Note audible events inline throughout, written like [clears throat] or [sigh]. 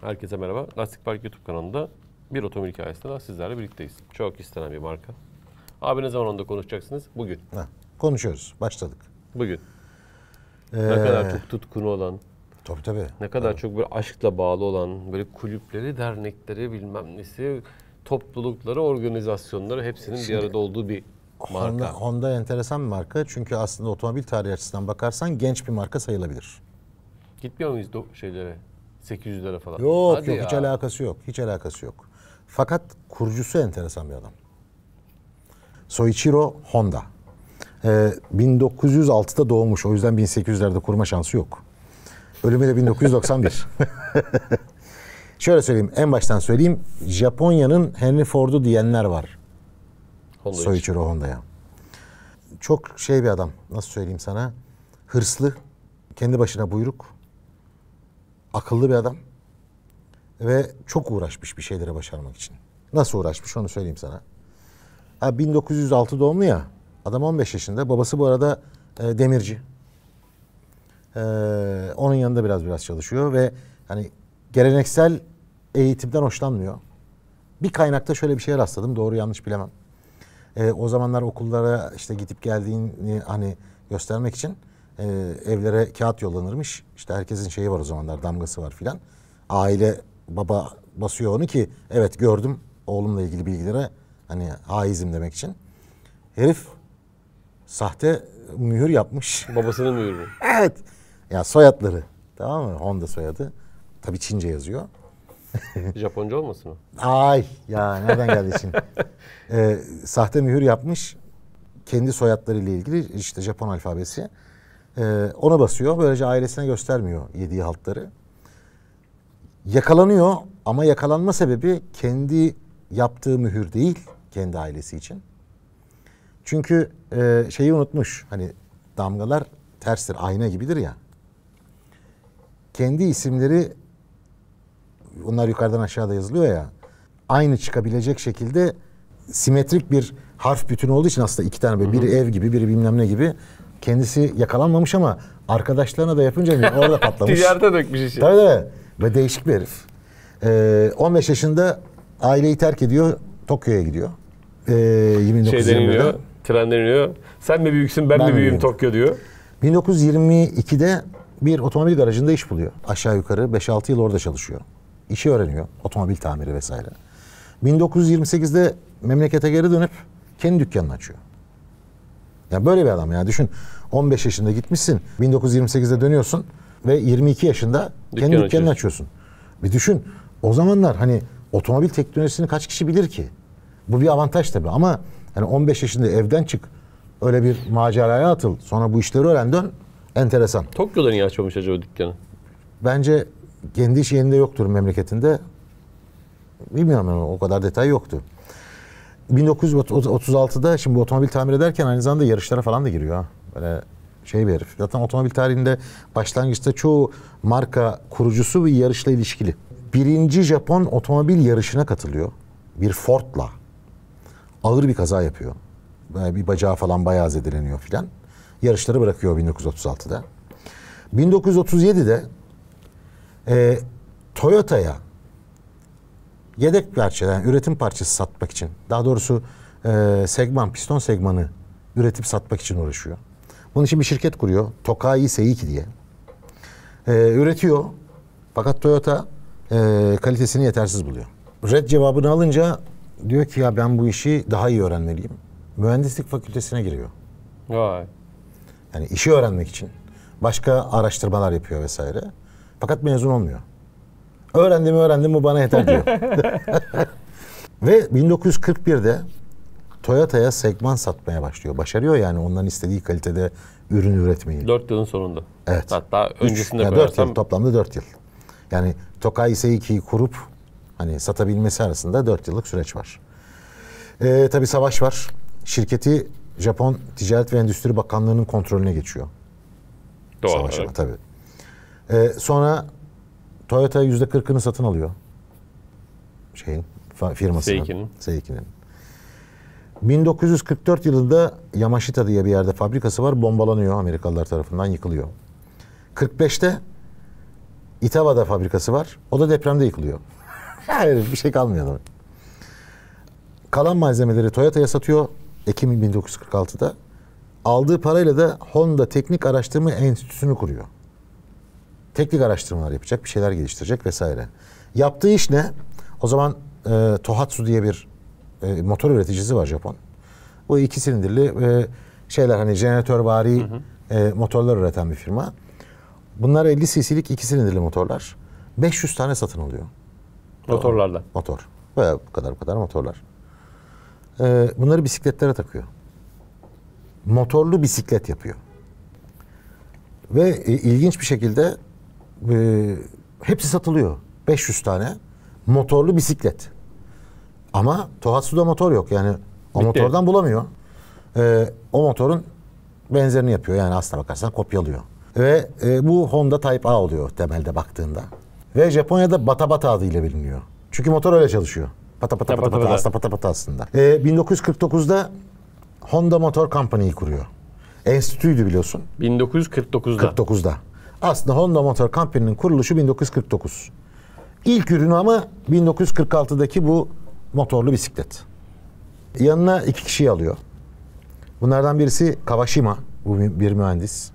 Herkese merhaba. Lastik Park YouTube kanalında bir otomobil hikayesinde sizlerle birlikteyiz. Çok istenen bir marka. Abi ne zaman onda konuşacaksınız? Bugün. Ha, konuşuyoruz. Başladık. Bugün. Ee, ne kadar çok tutkunu olan. Tabii tabii. Ne kadar tabii. çok bir aşkla bağlı olan böyle kulüpleri, dernekleri bilmem nesi, toplulukları, organizasyonları hepsinin Şimdi, bir arada olduğu bir marka. Honda, Honda enteresan bir marka. Çünkü aslında otomobil tarihi açısından bakarsan genç bir marka sayılabilir. Gitmiyor muyuz şeylere? 800 lira falan. Yok Hadi yok ya. hiç alakası yok. Hiç alakası yok. Fakat kurucusu enteresan bir adam. Soichiro Honda. Ee, 1906'da doğmuş. O yüzden 1800'lerde kurma şansı yok. Ölümü de 1991. [laughs] Şöyle söyleyeyim. En baştan söyleyeyim. Japonya'nın Henry Ford'u diyenler var. Honda Soichiro Honda'ya. Çok şey bir adam. Nasıl söyleyeyim sana? Hırslı. Kendi başına buyruk akıllı bir adam ve çok uğraşmış bir şeyleri başarmak için. Nasıl uğraşmış onu söyleyeyim sana. Ha 1906 doğumlu ya. Adam 15 yaşında. Babası bu arada e, demirci. E, onun yanında biraz biraz çalışıyor ve hani geleneksel eğitimden hoşlanmıyor. Bir kaynakta şöyle bir şeye rastladım. Doğru yanlış bilemem. E, o zamanlar okullara işte gidip geldiğini hani göstermek için e, evlere kağıt yollanırmış. İşte herkesin şeyi var o zamanlar damgası var filan. Aile baba basıyor onu ki evet gördüm oğlumla ilgili bilgilere hani haizim demek için. Herif sahte mühür yapmış. [laughs] Babasının mühürü. evet. Ya soyadları. Tamam mı? Honda soyadı. Tabi Çince yazıyor. [laughs] Japonca olmasın o? Ay ya nereden geldi Çin? [laughs] ee, sahte mühür yapmış. Kendi soyadlarıyla ilgili işte Japon alfabesi. Ee, ona basıyor. Böylece ailesine göstermiyor yediği haltları. Yakalanıyor ama yakalanma sebebi kendi yaptığı mühür değil kendi ailesi için. Çünkü e, şeyi unutmuş. Hani damgalar terstir, ayna gibidir ya. Kendi isimleri onlar yukarıdan aşağıda yazılıyor ya. Aynı çıkabilecek şekilde simetrik bir harf bütünü olduğu için aslında iki tane böyle biri ev gibi, biri bilmem ne gibi kendisi yakalanmamış ama arkadaşlarına da yapınca orada [laughs] patlamış. Ticarete dökmüş işi. Tabii tabii. Ve değişik bir herif. Ee, 15 yaşında aileyi terk ediyor. Tokyo'ya gidiyor. Ee, 29 Şeyden deniliyor. Trenden iniyor. Sen mi büyüksün ben, ben mi büyüğüm Tokyo diyor. 1922'de bir otomobil garajında iş buluyor. Aşağı yukarı 5-6 yıl orada çalışıyor. İşi öğreniyor. Otomobil tamiri vesaire. 1928'de memlekete geri dönüp kendi dükkanını açıyor. Ya böyle bir adam ya düşün 15 yaşında gitmişsin 1928'de dönüyorsun ve 22 yaşında Dükkan kendi dükkanını açıyorsun. Bir düşün o zamanlar hani otomobil teknolojisini kaç kişi bilir ki? Bu bir avantaj tabii ama hani 15 yaşında evden çık öyle bir maceraya atıl sonra bu işleri öğren dön enteresan. Tokyo'da niye açmamış acaba dükkanı? Bence kendi iş yerinde yoktur memleketinde. Bilmiyorum ama o kadar detay yoktu. 1936'da şimdi bu otomobil tamir ederken aynı zamanda yarışlara falan da giriyor Böyle şey bir herif. Zaten otomobil tarihinde başlangıçta çoğu marka kurucusu bir yarışla ilişkili. Birinci Japon otomobil yarışına katılıyor. Bir Ford'la. Ağır bir kaza yapıyor. Böyle bir bacağı falan bayağı zedeleniyor filan. Yarışları bırakıyor 1936'da. 1937'de e, Toyota'ya yedek parça yani üretim parçası satmak için. Daha doğrusu e, segman, piston segmanı üretip satmak için uğraşıyor. Bunun için bir şirket kuruyor. Tokai Seiki diye. E, üretiyor. Fakat Toyota e, kalitesini yetersiz buluyor. Red cevabını alınca diyor ki ya ben bu işi daha iyi öğrenmeliyim. Mühendislik fakültesine giriyor. Vay. Yani işi öğrenmek için. Başka araştırmalar yapıyor vesaire. Fakat mezun olmuyor. Öğrendim öğrendim bu bana yeter diyor. [laughs] Ve 1941'de Toyota'ya segman satmaya başlıyor. Başarıyor yani onların istediği kalitede ürün üretmeyi. 4 yılın sonunda. Evet. Hatta öncesinde Üç, yani 4 yıl toplamda 4 yıl. Yani Tokai Seiki'yi kurup hani satabilmesi arasında 4 yıllık süreç var. Ee, tabii savaş var. Şirketi Japon Ticaret ve Endüstri Bakanlığı'nın kontrolüne geçiyor. Doğru. Savaş evet. tabii. Ee, sonra Toyota yüzde kırkını satın alıyor. Şeyin firmasının. Seikinin. 1944 yılında Yamashita diye bir yerde fabrikası var. Bombalanıyor Amerikalılar tarafından yıkılıyor. 45'te Itava'da fabrikası var. O da depremde yıkılıyor. [laughs] Hayır bir şey kalmıyor. Adamın. Kalan malzemeleri Toyota'ya satıyor Ekim 1946'da. Aldığı parayla da Honda Teknik Araştırma Enstitüsü'nü kuruyor teknik araştırmalar yapacak, bir şeyler geliştirecek vesaire. Yaptığı iş ne? O zaman e, Tohatsu diye bir e, motor üreticisi var Japon. Bu iki silindirli e, şeyler hani jeneratörvari e, motorlar üreten bir firma. Bunlar 50 cc'lik iki silindirli motorlar. 500 tane satın alıyor. Motorlardan. Motor. Veya bu kadar bu kadar motorlar. Ee, bunları bisikletlere takıyor. Motorlu bisiklet yapıyor. Ve e, ilginç bir şekilde e, hepsi satılıyor. 500 tane motorlu bisiklet. Ama Tohatsu'da motor yok. Yani o Bitti. motordan bulamıyor. E, o motorun benzerini yapıyor. Yani aslına bakarsan kopyalıyor. Ve e, bu Honda Type A oluyor temelde baktığında. Ve Japonya'da Batabata adıyla biliniyor. Çünkü motor öyle çalışıyor. Pata pata pata pata, pata aslında pata pata aslında. E, ee, 1949'da Honda Motor Company'yi kuruyor. Enstitüydü biliyorsun. 1949'da. 49'da. Aslında Honda Motor Company'nin kuruluşu 1949. İlk ürünü ama 1946'daki bu motorlu bisiklet. Yanına iki kişiyi alıyor. Bunlardan birisi Kawashima, bu bir mühendis.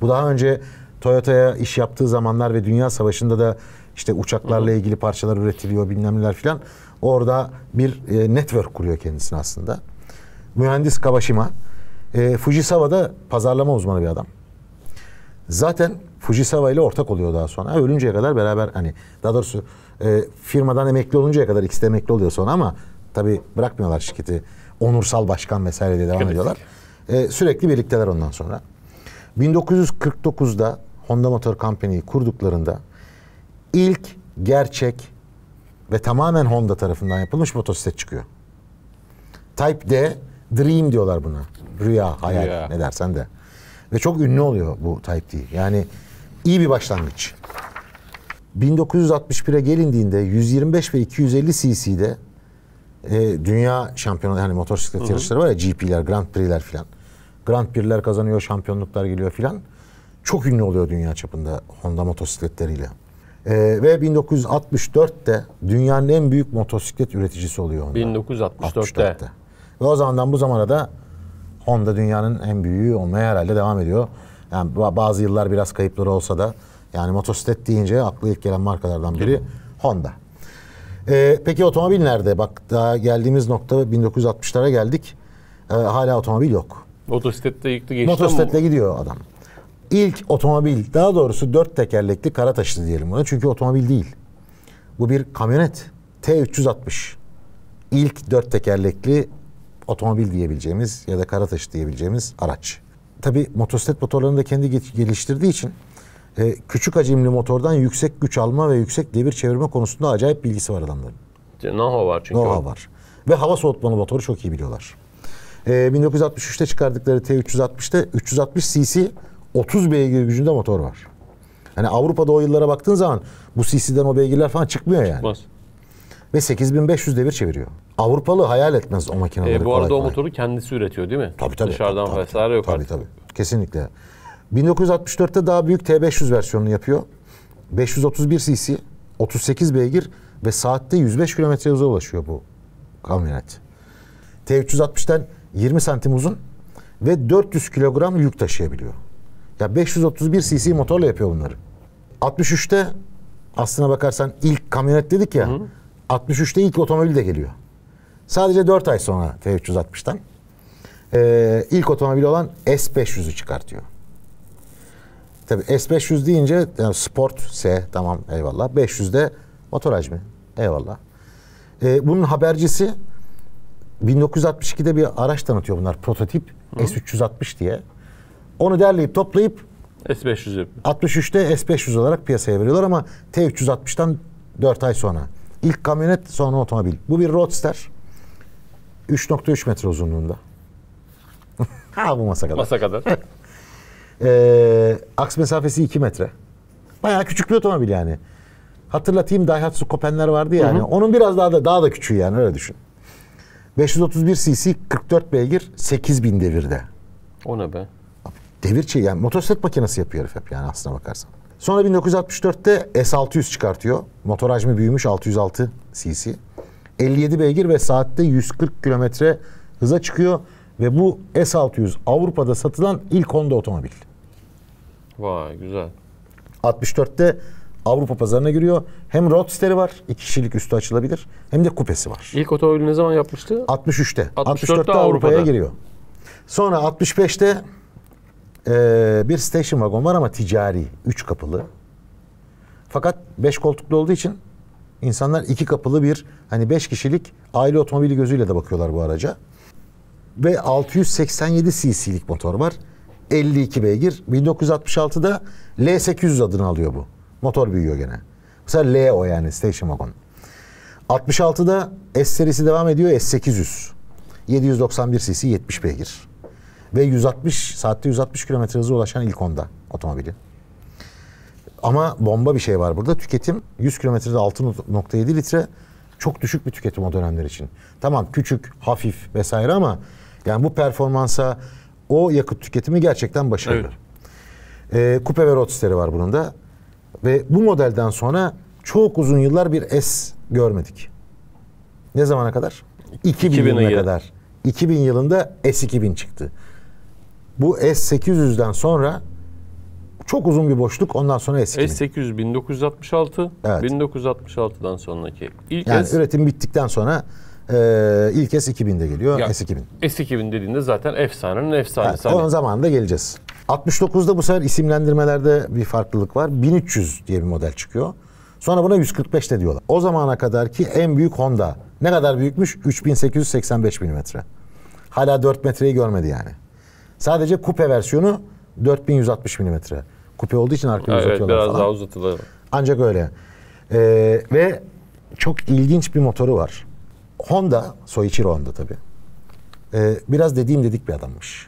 Bu daha önce Toyota'ya iş yaptığı zamanlar ve Dünya Savaşı'nda da işte uçaklarla ilgili parçalar üretiliyor bilmem neler filan. Orada bir e, network kuruyor kendisini aslında. Mühendis Kawashima. E, Fujisawa'da pazarlama uzmanı bir adam. Zaten Fujisawa ile ortak oluyor daha sonra. Ha, ölünceye kadar beraber hani daha doğrusu e, firmadan emekli oluncaya kadar ikisi de emekli oluyor sonra ama tabi bırakmıyorlar şirketi. Onursal başkan vesaire diye devam Gönlük. ediyorlar. E, sürekli birlikteler ondan sonra. 1949'da Honda Motor Company'yi kurduklarında ilk gerçek ve tamamen Honda tarafından yapılmış motosiklet çıkıyor. Type D, Dream diyorlar buna. Rüya, hayal Rüya. ne dersen de. Ve çok ünlü oluyor bu Type D. Yani iyi bir başlangıç. 1961'e gelindiğinde 125 ve 250 cc'de e, dünya şampiyonu yani motosiklet yarışları var ya GP'ler, Grand Prix'ler filan. Grand Prix'ler kazanıyor, şampiyonluklar geliyor filan. Çok ünlü oluyor dünya çapında Honda motosikletleriyle. E, ve 1964'te dünyanın en büyük motosiklet üreticisi oluyor Honda. 1964'te. 64'te. Ve o zamandan bu zamana da Honda dünyanın en büyüğü olmaya herhalde devam ediyor. Yani bazı yıllar biraz kayıpları olsa da yani motosiklet deyince aklı ilk gelen markalardan biri Honda. Ee, peki otomobil nerede? Bak daha geldiğimiz nokta 1960'lara geldik. Ee, hala otomobil yok. Motosiklette yıktı geçti Motosikletle gidiyor adam. İlk otomobil daha doğrusu dört tekerlekli kara taşıtı diyelim buna. Çünkü otomobil değil. Bu bir kamyonet. T360. İlk dört tekerlekli otomobil diyebileceğimiz ya da karataş diyebileceğimiz araç. Tabi motosiklet motorlarını da kendi geliştirdiği için e, küçük hacimli motordan yüksek güç alma ve yüksek devir çevirme konusunda acayip bilgisi var adamların. Noha var çünkü. Noha var. Ve hava soğutmalı motoru çok iyi biliyorlar. E, 1963'te çıkardıkları T360'te 360 cc 30 beygir gücünde motor var. Hani Avrupa'da o yıllara baktığın zaman bu cc'den o beygirler falan çıkmıyor yani. Çıkmaz ve 8500 devir çeviriyor. Avrupalı hayal etmez o makineleri. E, bu arada kolay o motoru kolay. kendisi üretiyor değil mi? Tabii tabii. Dışarıdan tabii, vesaire yok tabii, artık. Tabii tabii. Kesinlikle. 1964'te daha büyük T500 versiyonunu yapıyor. 531 cc, 38 beygir ve saatte 105 kilometre hıza ulaşıyor bu kamyonet. T360'ten 20 santim uzun ve 400 kilogram yük taşıyabiliyor. Ya 531 cc motorla yapıyor bunları. 63'te aslına bakarsan ilk kamyonet dedik ya. Hı. 63'te ilk otomobil de geliyor. Sadece 4 ay sonra F360'tan e, ilk otomobil olan S500'ü çıkartıyor. Tabi S500 deyince yani sport S tamam eyvallah. 500'de motor hacmi eyvallah. E, bunun habercisi 1962'de bir araç tanıtıyor bunlar prototip Hı. S360 diye. Onu derleyip toplayıp S500 63'te S500 olarak piyasaya veriyorlar ama T360'tan 4 ay sonra. İlk kamyonet sonra otomobil. Bu bir Roadster. 3.3 metre uzunluğunda. [laughs] ha bu masa kadar. Masa kadar. [laughs] ee, aks mesafesi 2 metre. Bayağı küçük bir otomobil yani. Hatırlatayım Daihatsu Kopenler vardı yani. hı hı. Hani, onun biraz daha da daha da küçüğü yani öyle düşün. 531 cc 44 beygir 8000 devirde. O ne be? Devir şey yani motosiklet makinesi yapıyor herif hep yani aslına bakarsan. Sonra 1964'te S600 çıkartıyor. Motor hacmi büyümüş 606 cc. 57 beygir ve saatte 140 kilometre hıza çıkıyor. Ve bu S600 Avrupa'da satılan ilk Honda otomobil. Vay güzel. 64'te Avrupa pazarına giriyor. Hem Roadster'i var, iki kişilik üstü açılabilir. Hem de kupesi var. İlk otomobil ne zaman yapmıştı? 63'te. 64'te, 64'te Avrupa'ya Avrupa'da. giriyor. Sonra 65'te e, bir station wagon var ama ticari. Üç kapılı. Fakat beş koltuklu olduğu için insanlar iki kapılı bir hani beş kişilik aile otomobili gözüyle de bakıyorlar bu araca. Ve 687 cc'lik motor var. 52 beygir. 1966'da L800 adını alıyor bu. Motor büyüyor gene. Mesela L o yani station wagon. 66'da S serisi devam ediyor S800. 791 cc 70 beygir. Ve 160 saatte 160 kilometre hıza ulaşan ilk onda otomobili. Ama bomba bir şey var burada. Tüketim 100 kilometrede 6.7 litre. Çok düşük bir tüketim o dönemler için. Tamam küçük, hafif vesaire ama yani bu performansa o yakıt tüketimi gerçekten başarılı. Evet. Ee, kupe ve roadster'i var bunun da. Ve bu modelden sonra çok uzun yıllar bir S görmedik. Ne zamana kadar? 2000, 2000 yılına kadar. 2000 yılında S2000 çıktı bu S800'den sonra çok uzun bir boşluk ondan sonra eski. S800 1966, evet. 1966'dan sonraki ilk yani S... üretim bittikten sonra e, ilk S2000'de geliyor ya, S2000. S2000 dediğinde zaten efsanenin efsanesi. Evet, onun hani zamanında geleceğiz. 69'da bu sefer isimlendirmelerde bir farklılık var. 1300 diye bir model çıkıyor. Sonra buna 145 de diyorlar. O zamana kadar ki en büyük Honda ne kadar büyükmüş? 3885 milimetre. Hala 4 metreyi görmedi yani. Sadece kupe versiyonu 4160 mm. Kupe olduğu için arkayı evet, uzatıyorlar biraz falan. daha uzatılıyor. Ancak öyle. Ee, ve çok ilginç bir motoru var. Honda, Soichiro Honda tabii. Ee, biraz dediğim dedik bir adammış.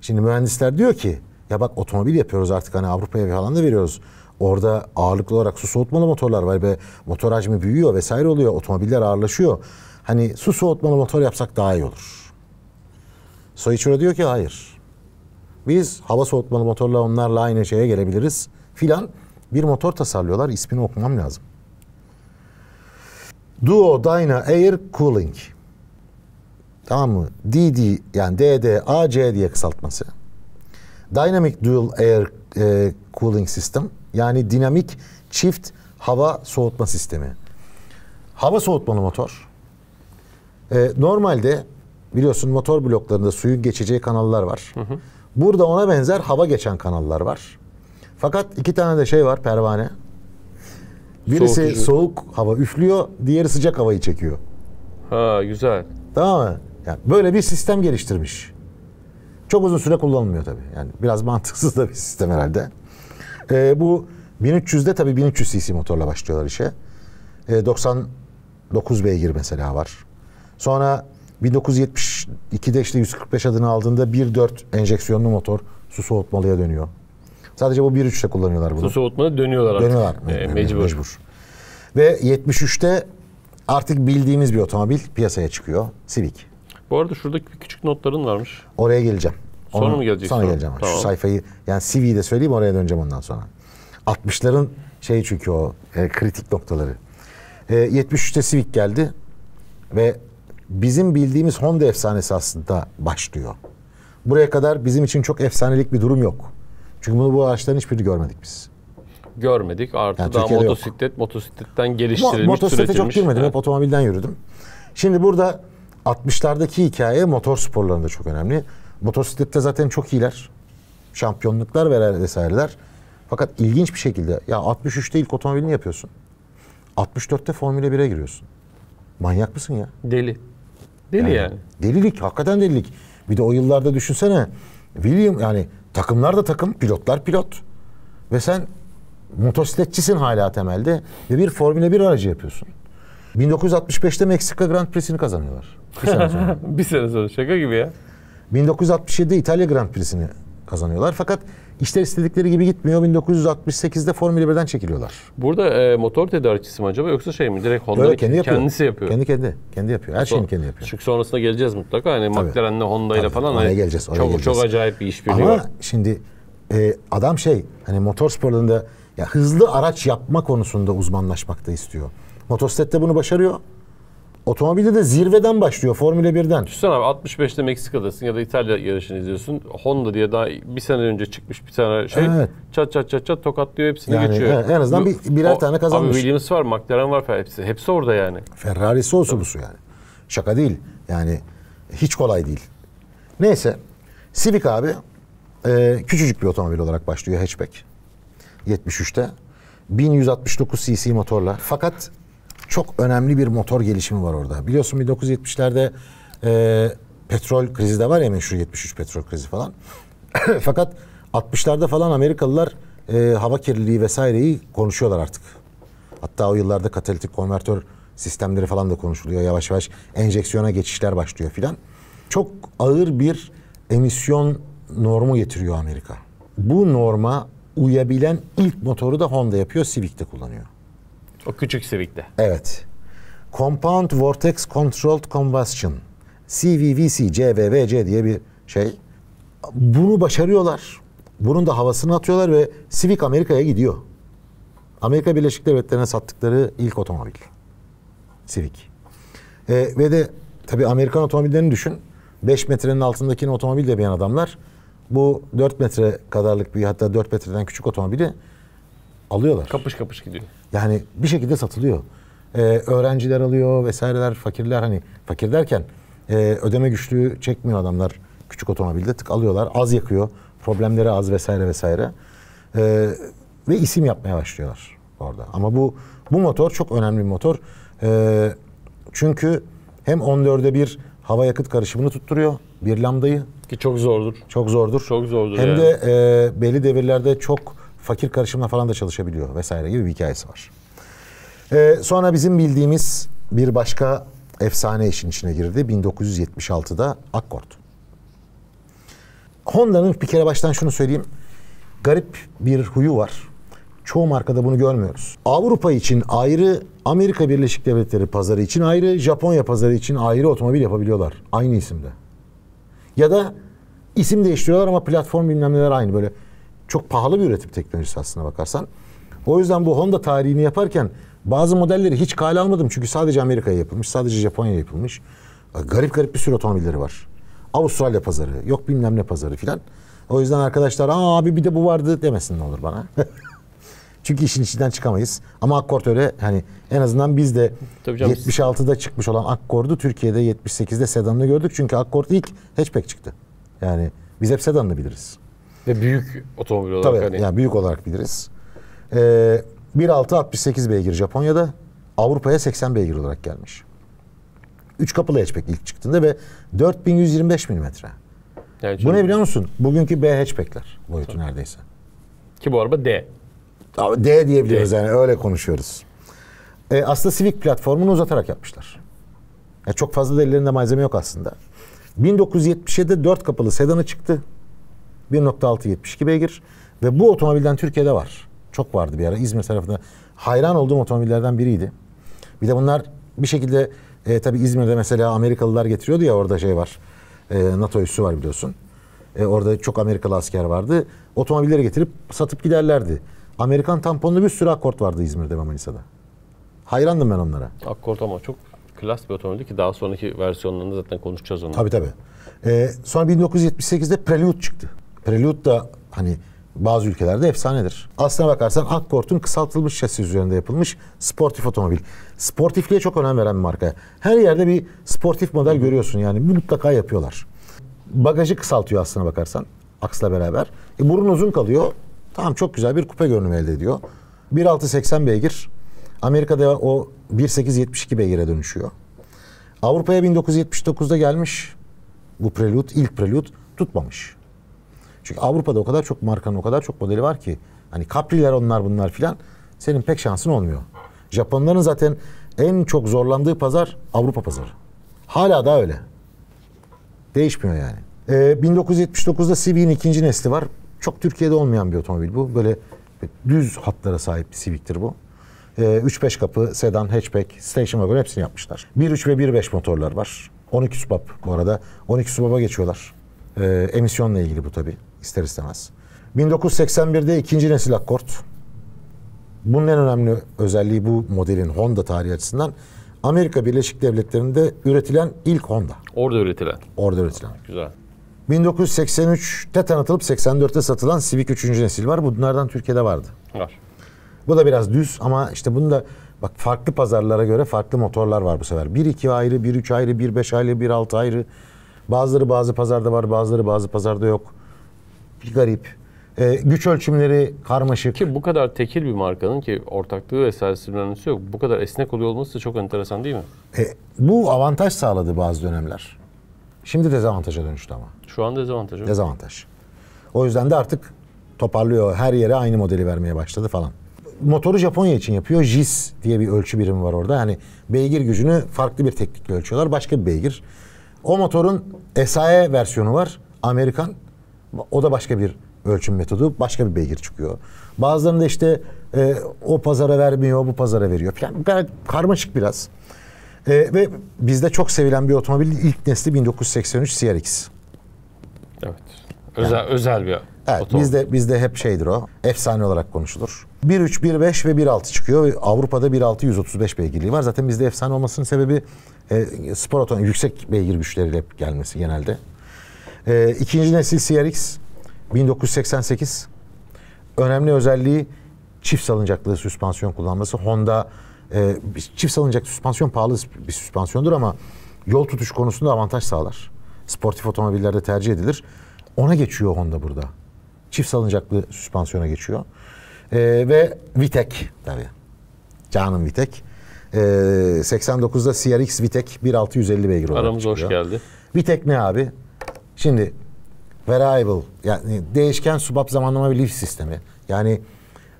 Şimdi mühendisler diyor ki ya bak otomobil yapıyoruz artık hani Avrupa'ya falan da veriyoruz. Orada ağırlıklı olarak su soğutmalı motorlar var ve motor hacmi büyüyor vesaire oluyor. Otomobiller ağırlaşıyor. Hani su soğutmalı motor yapsak daha iyi olur. Soyçura diyor ki hayır. Biz hava soğutmalı motorla onlarla aynı şeye gelebiliriz filan bir motor tasarlıyorlar. İsmini okumam lazım. Duo Dyna Air Cooling. Tamam mı? DD yani DDAC diye kısaltması. Dynamic Dual Air e, Cooling System yani dinamik çift hava soğutma sistemi. Hava soğutmalı motor. E, normalde biliyorsun motor bloklarında suyun geçeceği kanallar var. Hı hı. Burada ona benzer hava geçen kanallar var. Fakat iki tane de şey var pervane. Birisi Soğutucu. soğuk hava üflüyor, diğeri sıcak havayı çekiyor. Ha güzel. Tamam mı? Yani böyle bir sistem geliştirmiş. Çok uzun süre kullanılmıyor tabii. Yani biraz [laughs] mantıksız da bir sistem herhalde. Ee, bu 1300'de tabii 1300 cc motorla başlıyorlar işe. Ee, 99 beygir mesela var. Sonra 1972'de işte 145 adını aldığında 1.4 enjeksiyonlu motor su soğutmalıya dönüyor. Sadece bu 1.3'te kullanıyorlar bunu. Su soğutmada dönüyorlar artık. Dönüyorlar. E, mecbur. mecbur. Ve 73'te artık bildiğimiz bir otomobil piyasaya çıkıyor. Civic. Bu arada şurada küçük notların varmış. Oraya geleceğim. Sonra Onu, mı geleceksin? Sonra, geleceğim. Tamam. Şu sayfayı yani Civic'i de söyleyeyim oraya döneceğim ondan sonra. 60'ların şey çünkü o e, kritik noktaları. E, 73'te Civic geldi ve bizim bildiğimiz Honda efsanesi aslında başlıyor. Buraya kadar bizim için çok efsanelik bir durum yok. Çünkü bunu bu araçların hiçbiri görmedik biz. Görmedik. Artı yani daha Türkiye'de motosiklet, yok. motosikletten geliştirilmiş, Mo- Motosiklete çok girmedim. Evet. Hep otomobilden yürüdüm. Şimdi burada 60'lardaki hikaye motor sporlarında çok önemli. Motosiklette zaten çok iyiler. Şampiyonluklar veren vesaireler. Fakat ilginç bir şekilde ya 63'te ilk otomobilini yapıyorsun. 64'te Formula 1'e giriyorsun. Manyak mısın ya? Deli. Deli yani. yani. Delilik, hakikaten delilik. Bir de o yıllarda düşünsene. William yani takımlar da takım, pilotlar pilot. Ve sen motosikletçisin hala temelde ve bir Formula 1 aracı yapıyorsun. 1965'te Meksika Grand Prix'sini kazanıyorlar. Bir sene sonra. [laughs] bir sene sonra şaka gibi ya. 1967'de İtalya Grand Prix'sini kazanıyorlar. Fakat işler istedikleri gibi gitmiyor. 1968'de Formula 1'den çekiliyorlar. Burada e, motor tedarikçisi mi acaba yoksa şey mi? Direkt Honda'nın kendi yapıyor. kendisi yapıyor. Kendi kendi. Kendi yapıyor. Her Son, şeyini kendi yapıyor. Çünkü sonrasında geleceğiz mutlaka. Hani McLaren'le Honda ile falan. Oraya hani geleceğiz. Oraya çok, geleceğiz. çok acayip bir işbirliği Ama şimdi e, adam şey hani motor sporlarında ya hızlı araç yapma konusunda uzmanlaşmakta istiyor. Motosiklette bunu başarıyor. Otomobilde de zirveden başlıyor Formula 1'den. Düşünsene abi 65'te Meksika'dasın ya da İtalya yarışını izliyorsun. Honda diye daha bir sene önce çıkmış bir tane şey. Evet. Çat çat çat çat tokatlıyor hepsini yani, geçiyor. Yani en azından bir, birer o, tane kazanmış. Abi Williams var, McLaren var hepsi. Hepsi orada yani. Ferrari'si olsun bu yani. Şaka değil. Yani hiç kolay değil. Neyse. Civic abi e, küçücük bir otomobil olarak başlıyor hatchback. 73'te. 1169 cc motorla. Fakat çok önemli bir motor gelişimi var orada. Biliyorsun 1970'lerde e, petrol krizi de var ya meşhur 73 petrol krizi falan. [coughs] Fakat 60'larda falan Amerikalılar e, hava kirliliği vesaireyi konuşuyorlar artık. Hatta o yıllarda katalitik konvertör sistemleri falan da konuşuluyor. Yavaş yavaş enjeksiyona geçişler başlıyor filan. Çok ağır bir emisyon normu getiriyor Amerika. Bu norma uyabilen ilk motoru da Honda yapıyor, Civic'te kullanıyor. O küçük Civic'te. Evet. Compound Vortex Controlled Combustion. CVVC, CVVC diye bir şey. Bunu başarıyorlar. Bunun da havasını atıyorlar ve Civic Amerika'ya gidiyor. Amerika Birleşik Devletleri'ne sattıkları ilk otomobil. Civic. Ee, ve de tabi Amerikan otomobillerini düşün. 5 metrenin altındakini otomobil de beyan adamlar. Bu 4 metre kadarlık bir hatta 4 metreden küçük otomobili alıyorlar. Kapış kapış gidiyor. Yani bir şekilde satılıyor. Ee, öğrenciler alıyor vesaireler, fakirler hani fakir derken e, ödeme güçlüğü çekmiyor adamlar küçük otomobilde tık alıyorlar. Az yakıyor. Problemleri az vesaire vesaire. Ee, ve isim yapmaya başlıyorlar orada. Ama bu bu motor çok önemli bir motor. Ee, çünkü hem 14'e bir hava yakıt karışımını tutturuyor. Bir lambdayı. Ki çok zordur. Çok zordur. Çok zordur Hem yani. de e, belli devirlerde çok fakir karışımla falan da çalışabiliyor vesaire gibi bir hikayesi var. Ee, sonra bizim bildiğimiz bir başka efsane işin içine girdi. 1976'da Accord. Honda'nın bir kere baştan şunu söyleyeyim. Garip bir huyu var. Çoğu markada bunu görmüyoruz. Avrupa için ayrı, Amerika Birleşik Devletleri pazarı için ayrı, Japonya pazarı için ayrı otomobil yapabiliyorlar. Aynı isimde. Ya da isim değiştiriyorlar ama platform bilmem neler aynı. Böyle çok pahalı bir üretim teknolojisi aslına bakarsan. O yüzden bu Honda tarihini yaparken bazı modelleri hiç kale almadım. Çünkü sadece Amerika'ya yapılmış, sadece Japonya'ya yapılmış. E, garip garip bir sürü otomobilleri var. Avustralya pazarı, yok bilmem ne pazarı filan. O yüzden arkadaşlar Aa, abi bir de bu vardı demesin ne olur bana. [laughs] Çünkü işin içinden çıkamayız. Ama Accord öyle hani en azından biz de Tabii canım. 76'da çıkmış olan Accord'u Türkiye'de 78'de sedanını gördük. Çünkü Accord ilk hatchback çıktı. Yani biz hep sedanını biliriz. Ve büyük otomobil olarak Tabii, hani. yani büyük olarak biliriz. Ee, 1.6 68 beygir Japonya'da Avrupa'ya 80 beygir olarak gelmiş. 3 kapılı hatchback ilk çıktığında ve 4125 milimetre. Yani bu ne biliyor musun? Bugünkü B hatchbackler boyutu Tabii. neredeyse. Ki bu araba D. D diyebiliriz D. yani öyle konuşuyoruz. Ee, aslında Civic platformunu uzatarak yapmışlar. Yani çok fazla da ellerinde malzeme yok aslında. 1977'de 4 kapılı sedanı çıktı. 1.672 beygir ve bu otomobilden Türkiye'de var. Çok vardı bir ara İzmir tarafında. Hayran olduğum otomobillerden biriydi. Bir de bunlar bir şekilde e, tabii İzmir'de mesela Amerikalılar getiriyordu ya orada şey var. E, NATO üssü var biliyorsun. E, orada çok Amerikalı asker vardı. Otomobilleri getirip satıp giderlerdi. Amerikan tamponlu bir sürü Akkord vardı İzmir'de ve Manisa'da. Hayrandım ben onlara. Akkord ama çok klas bir otomobil ki daha sonraki versiyonlarında zaten konuşacağız onu. Tabii tabii. Ee, sonra 1978'de Prelude çıktı. Prelude da hani bazı ülkelerde efsanedir. Aslına bakarsan Accort'un kısaltılmış şasi üzerinde yapılmış sportif otomobil. Sportifliğe çok önem veren bir marka. Her yerde bir sportif model görüyorsun yani. Bu mutlaka yapıyorlar. Bagajı kısaltıyor aslına bakarsan. Aksla beraber. E, burun uzun kalıyor. Tamam çok güzel bir kupe görünümü elde ediyor. 1.680 beygir. Amerika'da o 1.872 beygire dönüşüyor. Avrupa'ya 1979'da gelmiş bu prelude, ilk prelude tutmamış. Çünkü Avrupa'da o kadar çok markanın o kadar çok modeli var ki hani Capri'ler onlar bunlar filan senin pek şansın olmuyor. Japonların zaten en çok zorlandığı pazar Avrupa pazarı. Hala da öyle. Değişmiyor yani. Ee, 1979'da Civic'in ikinci nesli var. Çok Türkiye'de olmayan bir otomobil bu. Böyle düz hatlara sahip bir Civic'tir bu. 3-5 ee, kapı, sedan, hatchback, station wagon hepsini yapmışlar. 1.3 ve 1.5 motorlar var. 12 subap bu arada. 12 subaba geçiyorlar. Ee, emisyonla ilgili bu tabii ister istemez. 1981'de ikinci nesil Accord. Bunun en önemli özelliği bu modelin Honda tarihi açısından Amerika Birleşik Devletleri'nde üretilen ilk Honda. Orada üretilen. Orada üretilen. Güzel. 1983'te tanıtılıp 84'te satılan Civic 3. nesil var. Bunlardan Türkiye'de vardı. Var. Bu da biraz düz ama işte bunu da bak farklı pazarlara göre farklı motorlar var bu sefer. 1-2 ayrı, 1-3 ayrı, 1-5 ayrı, 1-6 ayrı. Bazıları bazı pazarda var, bazıları bazı pazarda yok garip. Ee, güç ölçümleri karmaşık. Ki bu kadar tekil bir markanın ki ortaklığı vesaire sınırlanısı yok. Bu kadar esnek oluyor olması da çok enteresan değil mi? E, bu avantaj sağladı bazı dönemler. Şimdi dezavantaja dönüştü ama. Şu an dezavantaj. Yok. Dezavantaj. O yüzden de artık toparlıyor. Her yere aynı modeli vermeye başladı falan. Motoru Japonya için yapıyor. JIS diye bir ölçü birimi var orada. yani beygir gücünü farklı bir teknikle ölçüyorlar. Başka bir beygir. O motorun SAE versiyonu var. Amerikan o da başka bir ölçüm metodu. Başka bir beygir çıkıyor. Bazılarında işte e, o pazara vermiyor, bu pazara veriyor. Yani karmaşık biraz. E, ve bizde çok sevilen bir otomobil ilk nesli 1983 CRX. Evet. Özel, yani. özel bir Evet Otom. bizde bizde hep şeydir o. Efsane olarak konuşulur. 1.3, 1.5 ve 1.6 çıkıyor. Avrupa'da 1.6 135 beygirliği var. Zaten bizde efsane olmasının sebebi e, spor otomobil yüksek beygir güçleriyle gelmesi genelde. E, ikinci nesil CRX 1988. Önemli özelliği çift salıncaklı süspansiyon kullanması. Honda e, çift salıncak süspansiyon pahalı bir süspansiyondur ama yol tutuş konusunda avantaj sağlar. Sportif otomobillerde tercih edilir. Ona geçiyor Honda burada. Çift salıncaklı süspansiyona geçiyor. E, ve Vitek tabii. Canım Vitek. E, 89'da CRX Vitek 1.650 beygir olarak Aramıza hoş geldi. Vitek ne abi? Şimdi variable yani değişken subap zamanlama bir lif sistemi. Yani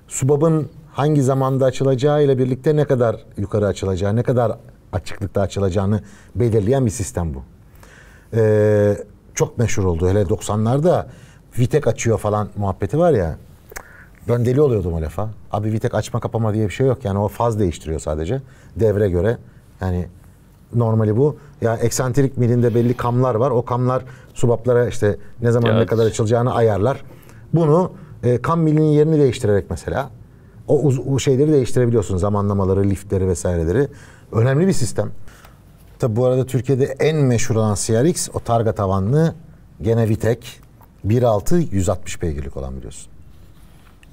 subabın hangi zamanda açılacağı ile birlikte ne kadar yukarı açılacağı, ne kadar açıklıkta açılacağını belirleyen bir sistem bu. Ee, çok meşhur oldu. Hele 90'larda Vitek açıyor falan muhabbeti var ya. Ben deli oluyordum o lafa. Abi Vitek açma kapama diye bir şey yok. Yani o faz değiştiriyor sadece. Devre göre. Yani normali bu. Ya yani eksantrik milinde belli kamlar var. O kamlar subaplara işte ne zaman evet. ne kadar açılacağını ayarlar. Bunu e, kam milinin yerini değiştirerek mesela o, o şeyleri değiştirebiliyorsun. Zamanlamaları, liftleri vesaireleri. Önemli bir sistem. Tabi bu arada Türkiye'de en meşhur olan CRX o targa tavanlı gene Vitek 1.6 160 beygirlik olan biliyorsun.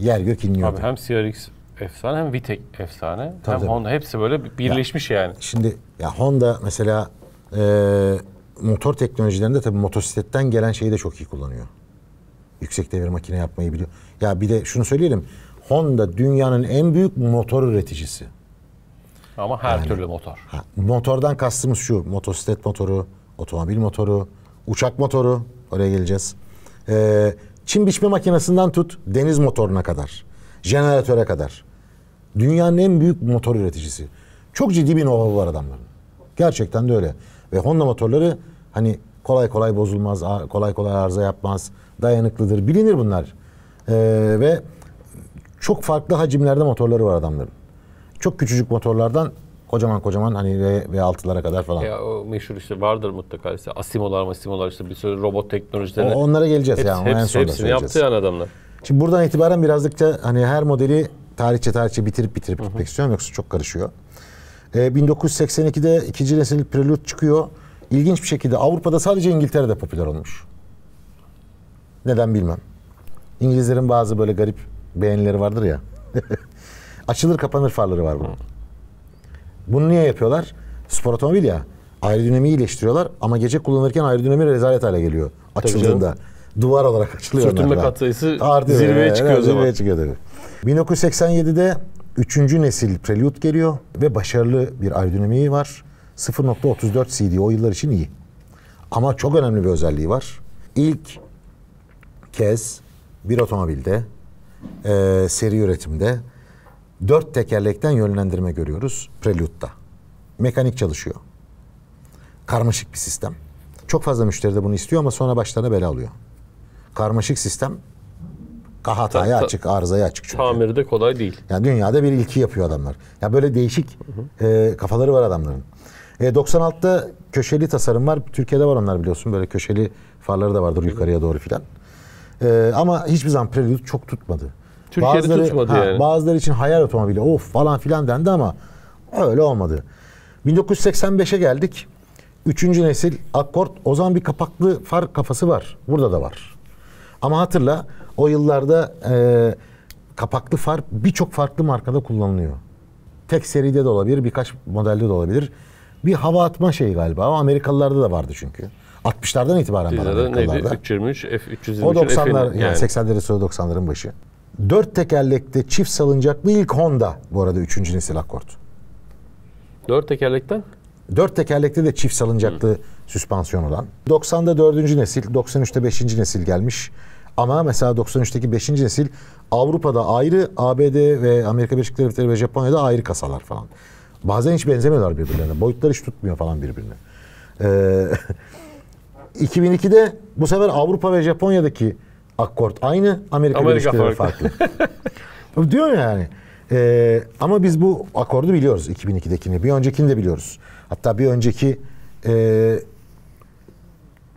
Yer gök iniyor. Abi hem CRX efsane hem Vitek efsane tabii, hem tabii. Honda hepsi böyle birleşmiş ya, yani. Şimdi ya Honda mesela e, motor teknolojilerinde tabii motosikletten gelen şeyi de çok iyi kullanıyor. Yüksek devir makine yapmayı biliyor. Ya bir de şunu söyleyelim. Honda dünyanın en büyük motor üreticisi. Ama her yani, türlü motor. Ha, motordan kastımız şu. Motosiklet motoru, otomobil motoru, uçak motoru. Oraya geleceğiz. Ee, çim biçme makinesinden tut deniz motoruna kadar. Jeneratöre kadar. Dünyanın en büyük motor üreticisi. Çok ciddi bir know var adamların. Gerçekten de öyle. Ve Honda motorları hani kolay kolay bozulmaz, kolay kolay arıza yapmaz, dayanıklıdır. Bilinir bunlar. Ee, ve çok farklı hacimlerde motorları var adamların. Çok küçücük motorlardan kocaman kocaman hani ve, ve altılara kadar falan. Ya o meşhur işte vardır mutlaka işte Asimolar, Asimolar işte bir sürü robot teknolojileri. O, onlara geleceğiz hepsi, yani. Hepsi, en sonunda hepsini yaptı yani adamlar. Şimdi buradan itibaren birazcık da hani her modeli tarihçe tarihçe bitirip bitirip Hı-hı. gitmek istiyorum yoksa çok karışıyor. 1982'de ee, ikinci nesil prelüt çıkıyor. İlginç bir şekilde Avrupa'da sadece İngiltere'de popüler olmuş. Neden bilmem. İngilizlerin bazı böyle garip beğenileri vardır ya. [laughs] Açılır kapanır farları var bunun. Bunu niye yapıyorlar? Spor otomobil ya. Aerodinamiği iyileştiriyorlar ama gece kullanırken aerodinami rezalet hale geliyor. Açıldığında. Duvar olarak açılıyor. Sürtünme kat sayısı zirveye çıkıyor. Zirveye çıkıyor tabii. 1987'de Üçüncü nesil Prelude geliyor ve başarılı bir aerodinamiği var. 0.34 CD o yıllar için iyi. Ama çok önemli bir özelliği var. İlk kez bir otomobilde e, seri üretimde dört tekerlekten yönlendirme görüyoruz Prelude'da. Mekanik çalışıyor. Karmaşık bir sistem. Çok fazla müşteri de bunu istiyor ama sonra başlarına bela alıyor. Karmaşık sistem Ka hataya ta, açık, arızaya açık çünkü. Tamiri de kolay değil. Yani dünyada bir ilki yapıyor adamlar. Ya yani böyle değişik E, kafaları var adamların. E, 96'da köşeli tasarım var. Türkiye'de var onlar biliyorsun. Böyle köşeli farları da vardır yukarıya doğru filan. E, ama hiçbir zaman Prelude çok tutmadı. Türkiye'de bazıları, tutmadı ha, yani. Bazıları için hayal otomobili of falan filan dendi ama öyle olmadı. 1985'e geldik. Üçüncü nesil Accord O zaman bir kapaklı far kafası var. Burada da var. Ama hatırla o yıllarda e, kapaklı far birçok farklı markada kullanılıyor. Tek seride de olabilir, birkaç modelde de olabilir. Bir hava atma şeyi galiba ama Amerikalılarda da vardı çünkü. 60'lardan itibaren Bizde var Amerikalılarda. f 323, F323, O 90'lar, yani, yani 80'lerin sonu 90'ların başı. Dört tekerlekte çift salıncaklı ilk Honda bu arada 3. nesil Accord. Dört tekerlekten? Dört tekerlekte de çift salıncaklı Hı. süspansiyon olan. 90'da 4. nesil, 93'te 5. nesil gelmiş. Ama mesela 93'teki 5. nesil Avrupa'da ayrı, ABD ve Amerika Birleşik Devletleri ve Japonya'da ayrı kasalar falan. Bazen hiç benzemiyorlar birbirlerine. Boyutlar hiç tutmuyor falan birbirine. Ee, 2002'de [laughs] bu sefer Avrupa ve Japonya'daki akkord aynı, Amerika, Amerika Birleşik Devletleri farklı. farklı. [laughs] Diyor yani. Ee, ama biz bu akordu biliyoruz 2002'dekini. Bir öncekini de biliyoruz. Hatta bir önceki e,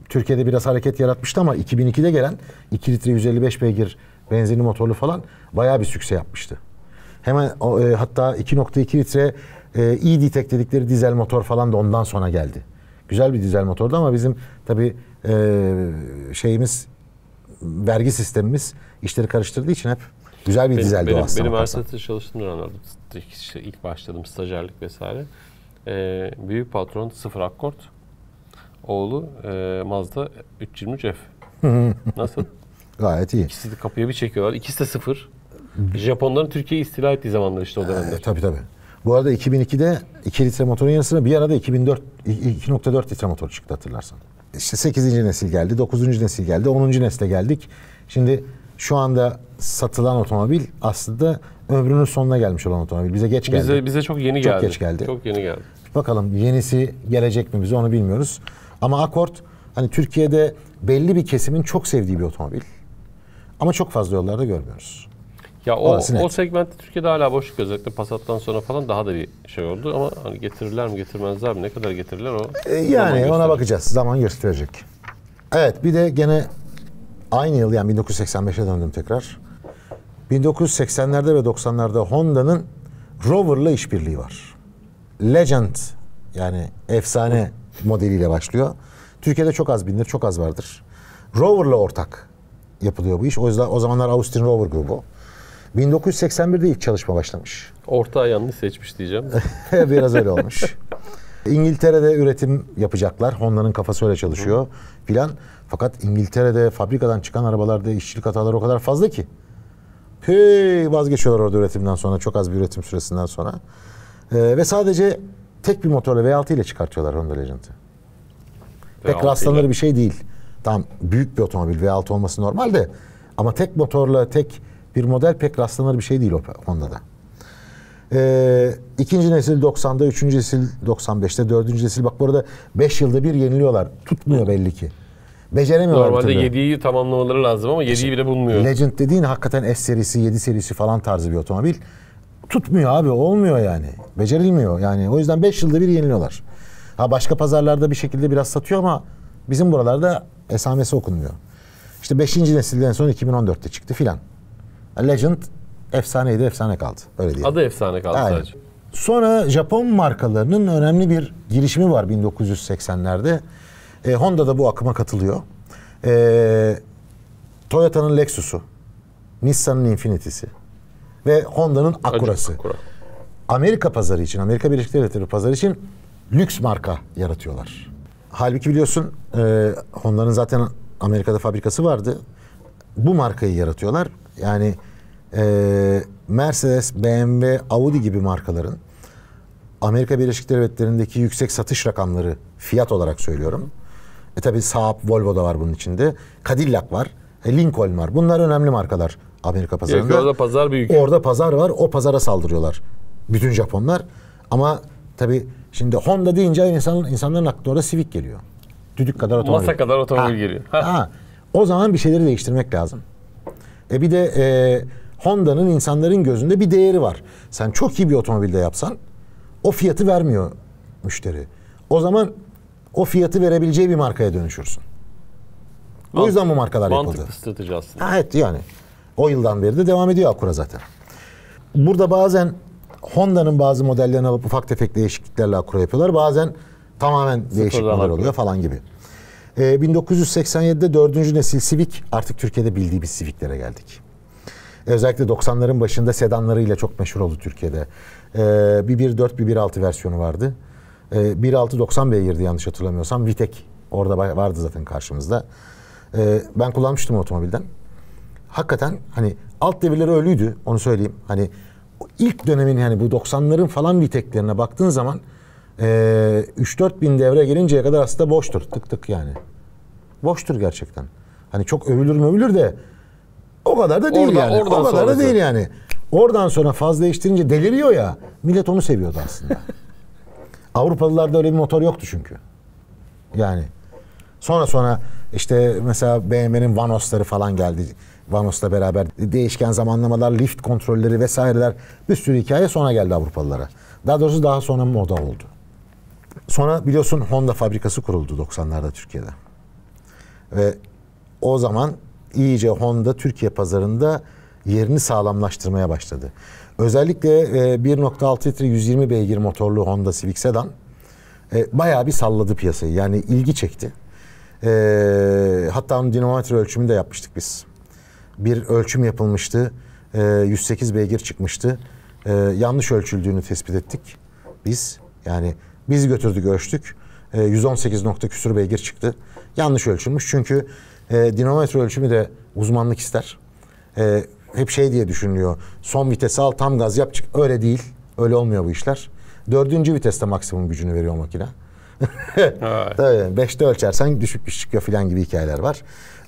Türkiye'de biraz hareket yaratmıştı ama 2002'de gelen 2 litre 155 beygir benzinli motorlu falan bayağı bir sükse yapmıştı. Hemen e, hatta 2.2 litre e, e-detect dedikleri dizel motor falan da ondan sonra geldi. Güzel bir dizel motordu ama bizim tabi e, şeyimiz vergi sistemimiz işleri karıştırdığı için hep güzel bir dizel doğası benim, aslında. Benim Ersat'ta çalıştığım dönemlerde işte ilk başladım stajyerlik vesaire. E, büyük patron sıfır akkord oğlu e, Mazda 323F. [laughs] Nasıl? Gayet iyi. İkisi de kapıya bir çekiyorlar. İkisi de sıfır. Japonların Türkiye'yi istila ettiği zamanlar işte o dönemde. Ee, tabii tabii. Bu arada 2002'de 2 litre motorun yanı sıra bir arada 2004 2.4 litre motor çıktı hatırlarsan. İşte 8. nesil geldi, 9. nesil geldi, 10. nesle geldik. Şimdi şu anda satılan otomobil aslında ömrünün sonuna gelmiş olan otomobil. Bize geç geldi. Bize, bize çok yeni çok geldi. Çok geç geldi. Çok yeni geldi. Bakalım yenisi gelecek mi bize onu bilmiyoruz. Ama Accord hani Türkiye'de belli bir kesimin çok sevdiği bir otomobil. Ama çok fazla yollarda görmüyoruz. Ya o, Orası o net. Türkiye'de hala boşluk özellikle Passat'tan sonra falan daha da bir şey oldu ama hani getirirler mi getirmezler mi ne kadar getirirler o. E, yani ona bakacağız zaman gösterecek. Evet bir de gene aynı yıl yani 1985'e döndüm tekrar. 1980'lerde ve 90'larda Honda'nın Rover'la işbirliği var. Legend yani efsane modeliyle başlıyor. Türkiye'de çok az bilinir, çok az vardır. Rover'la ortak yapılıyor bu iş. O yüzden o zamanlar Austin Rover grubu. 1981'de ilk çalışma başlamış. Orta yanlış seçmiş diyeceğim. [laughs] Biraz öyle olmuş. İngiltere'de üretim yapacaklar. Honda'nın kafası öyle çalışıyor filan. Fakat İngiltere'de fabrikadan çıkan arabalarda işçilik hataları o kadar fazla ki. Hey vazgeçiyorlar orada üretimden sonra. Çok az bir üretim süresinden sonra. Ee, ve sadece tek bir motorla V6 ile çıkartıyorlar Honda Legend'ı. Pek rastlanır bir şey değil. Tam büyük bir otomobil V6 olması normalde, ama tek motorla tek bir model pek rastlanır bir şey değil Honda'da. Ee, ikinci nesil 90'da, üçüncü nesil 95'te, dördüncü nesil bak burada 5 yılda bir yeniliyorlar. Tutmuyor belli ki. Beceremiyorlar Normalde 7'yi tamamlamaları lazım ama 7'yi bile bulmuyor. Legend dediğin hakikaten S serisi, 7 serisi falan tarzı bir otomobil tutmuyor abi olmuyor yani. Becerilmiyor yani. O yüzden 5 yılda bir yeniliyorlar. Ha başka pazarlarda bir şekilde biraz satıyor ama bizim buralarda esamesi okunmuyor. İşte 5. nesilden sonra 2014'te çıktı filan. Legend efsaneydi efsane kaldı. Öyle diyelim. Adı efsane kaldı Aynen. sadece. Sonra Japon markalarının önemli bir girişimi var 1980'lerde. E, Honda da bu akıma katılıyor. E, Toyota'nın Lexus'u, Nissan'ın Infinity'si, ve Honda'nın Accura'sı. Amerika pazarı için, Amerika Birleşik Devletleri pazarı için lüks marka yaratıyorlar. Halbuki biliyorsun e, Honda'nın zaten Amerika'da fabrikası vardı. Bu markayı yaratıyorlar. Yani e, Mercedes, BMW, Audi gibi markaların Amerika Birleşik Devletleri'ndeki yüksek satış rakamları fiyat olarak söylüyorum. E tabi Saab, Volvo da var bunun içinde. Cadillac var. E Lincoln var. Bunlar önemli markalar Amerika pazarında. Yok, orada pazar büyük. Orada pazar var. O pazara saldırıyorlar. Bütün Japonlar. Ama tabi şimdi Honda deyince insanın, insanların aklına orada Civic geliyor. Düdük kadar otomobil. Masa kadar otomobil ha. geliyor. Ha. ha. O zaman bir şeyleri değiştirmek lazım. E bir de e, Honda'nın insanların gözünde bir değeri var. Sen çok iyi bir otomobilde yapsan o fiyatı vermiyor müşteri. O zaman o fiyatı verebileceği bir markaya dönüşürsün. o yüzden bu markalar mantıklı yapıldı. Mantıklı strateji aslında. Ha, evet yani. O yıldan beri de devam ediyor Acura zaten. Burada bazen Honda'nın bazı modellerini alıp ufak tefek değişikliklerle Acura yapıyorlar. Bazen tamamen Sıfırdan değişik model oluyor falan gibi. Ee, 1987'de 4. nesil Civic artık Türkiye'de bildiğimiz Civic'lere geldik. Ee, özellikle 90'ların başında sedanlarıyla çok meşhur oldu Türkiye'de. Ee, 1.4 bir 1.6 versiyonu vardı. Ee, 1.6 90 beygirdi yanlış hatırlamıyorsam. Vitek orada vardı zaten karşımızda. Ee, ben kullanmıştım otomobilden hakikaten hani alt devirleri ölüydü onu söyleyeyim. Hani ilk dönemin hani bu 90'ların falan viteklerine baktığın zaman e, 3-4 bin devre gelinceye kadar aslında boştur tık tık yani. Boştur gerçekten. Hani çok övülür mü övülür de o kadar da değil oradan, yani. Oradan o kadar da değil yani. Oradan sonra fazla değiştirince deliriyor ya. Millet onu seviyordu aslında. [laughs] Avrupalılarda öyle bir motor yoktu çünkü. Yani. Sonra sonra işte mesela BMW'nin Vanos'ları falan geldi. Vanos'la beraber değişken zamanlamalar, lift kontrolleri vesaireler bir sürü hikaye sona geldi Avrupalılara. Daha doğrusu daha sonra moda oldu. Sonra biliyorsun Honda fabrikası kuruldu 90'larda Türkiye'de. Ve o zaman iyice Honda Türkiye pazarında yerini sağlamlaştırmaya başladı. Özellikle 1.6 e, litre 120 beygir motorlu Honda Civic Sedan e, bayağı bir salladı piyasayı. Yani ilgi çekti. E, hatta onun dinamometre ölçümünü de yapmıştık biz bir ölçüm yapılmıştı. E, ee, 108 beygir çıkmıştı. E, yanlış ölçüldüğünü tespit ettik biz. Yani biz götürdük ölçtük. E, ee, 118 nokta küsur beygir çıktı. Yanlış ölçülmüş çünkü e, dinamometre ölçümü de uzmanlık ister. E, hep şey diye düşünülüyor. Son vitesi al tam gaz yap çık. Öyle değil. Öyle olmuyor bu işler. Dördüncü viteste maksimum gücünü veriyor makine. [laughs] Tabii beşte ölçersen düşük güç çıkıyor filan gibi hikayeler var.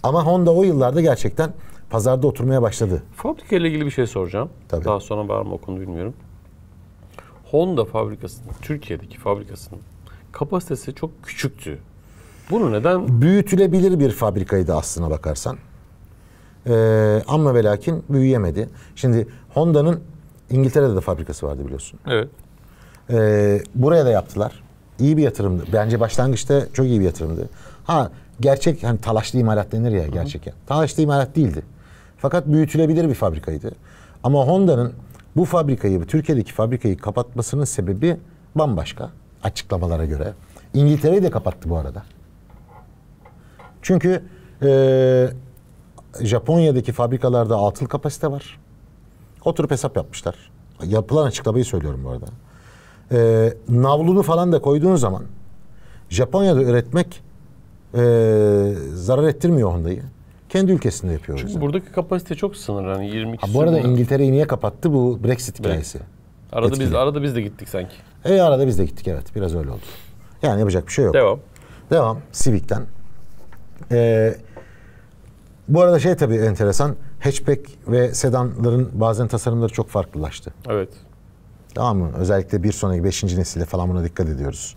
Ama Honda o yıllarda gerçekten pazarda oturmaya başladı. Fabrika ile ilgili bir şey soracağım. Tabii. Daha sonra var mı o konu bilmiyorum. Honda fabrikasının, Türkiye'deki fabrikasının kapasitesi çok küçüktü. Bunu neden? Büyütülebilir bir fabrikaydı aslına bakarsan. Ee, ama ve lakin büyüyemedi. Şimdi Honda'nın İngiltere'de de fabrikası vardı biliyorsun. Evet. Ee, buraya da yaptılar. İyi bir yatırımdı. Bence başlangıçta çok iyi bir yatırımdı. Ha gerçek hani talaşlı imalat denir ya gerçek ya. Talaşlı imalat değildi. Fakat büyütülebilir bir fabrikaydı. Ama Honda'nın bu fabrikayı, Türkiye'deki fabrikayı kapatmasının sebebi bambaşka açıklamalara göre. İngiltere'yi de kapattı bu arada. Çünkü e, Japonya'daki fabrikalarda altıl kapasite var. Oturup hesap yapmışlar. Yapılan açıklamayı söylüyorum bu arada. E, navlunu falan da koyduğun zaman Japonya'da üretmek e, zarar ettirmiyor Honda'yı kendi ülkesinde yapıyoruz. Çünkü yani. buradaki kapasite çok sınır. Hani 22 ha, bu arada İngiltere'yi niye kapattı bu Brexit hikayesi? Arada Etkili. biz arada biz de gittik sanki. E arada biz de gittik evet. Biraz öyle oldu. Yani yapacak bir şey yok. Devam. Devam Civic'ten. Ee, bu arada şey tabii enteresan. Hatchback ve sedanların bazen tasarımları çok farklılaştı. Evet. Tamam mı? Özellikle bir sonraki beşinci nesile falan buna dikkat ediyoruz.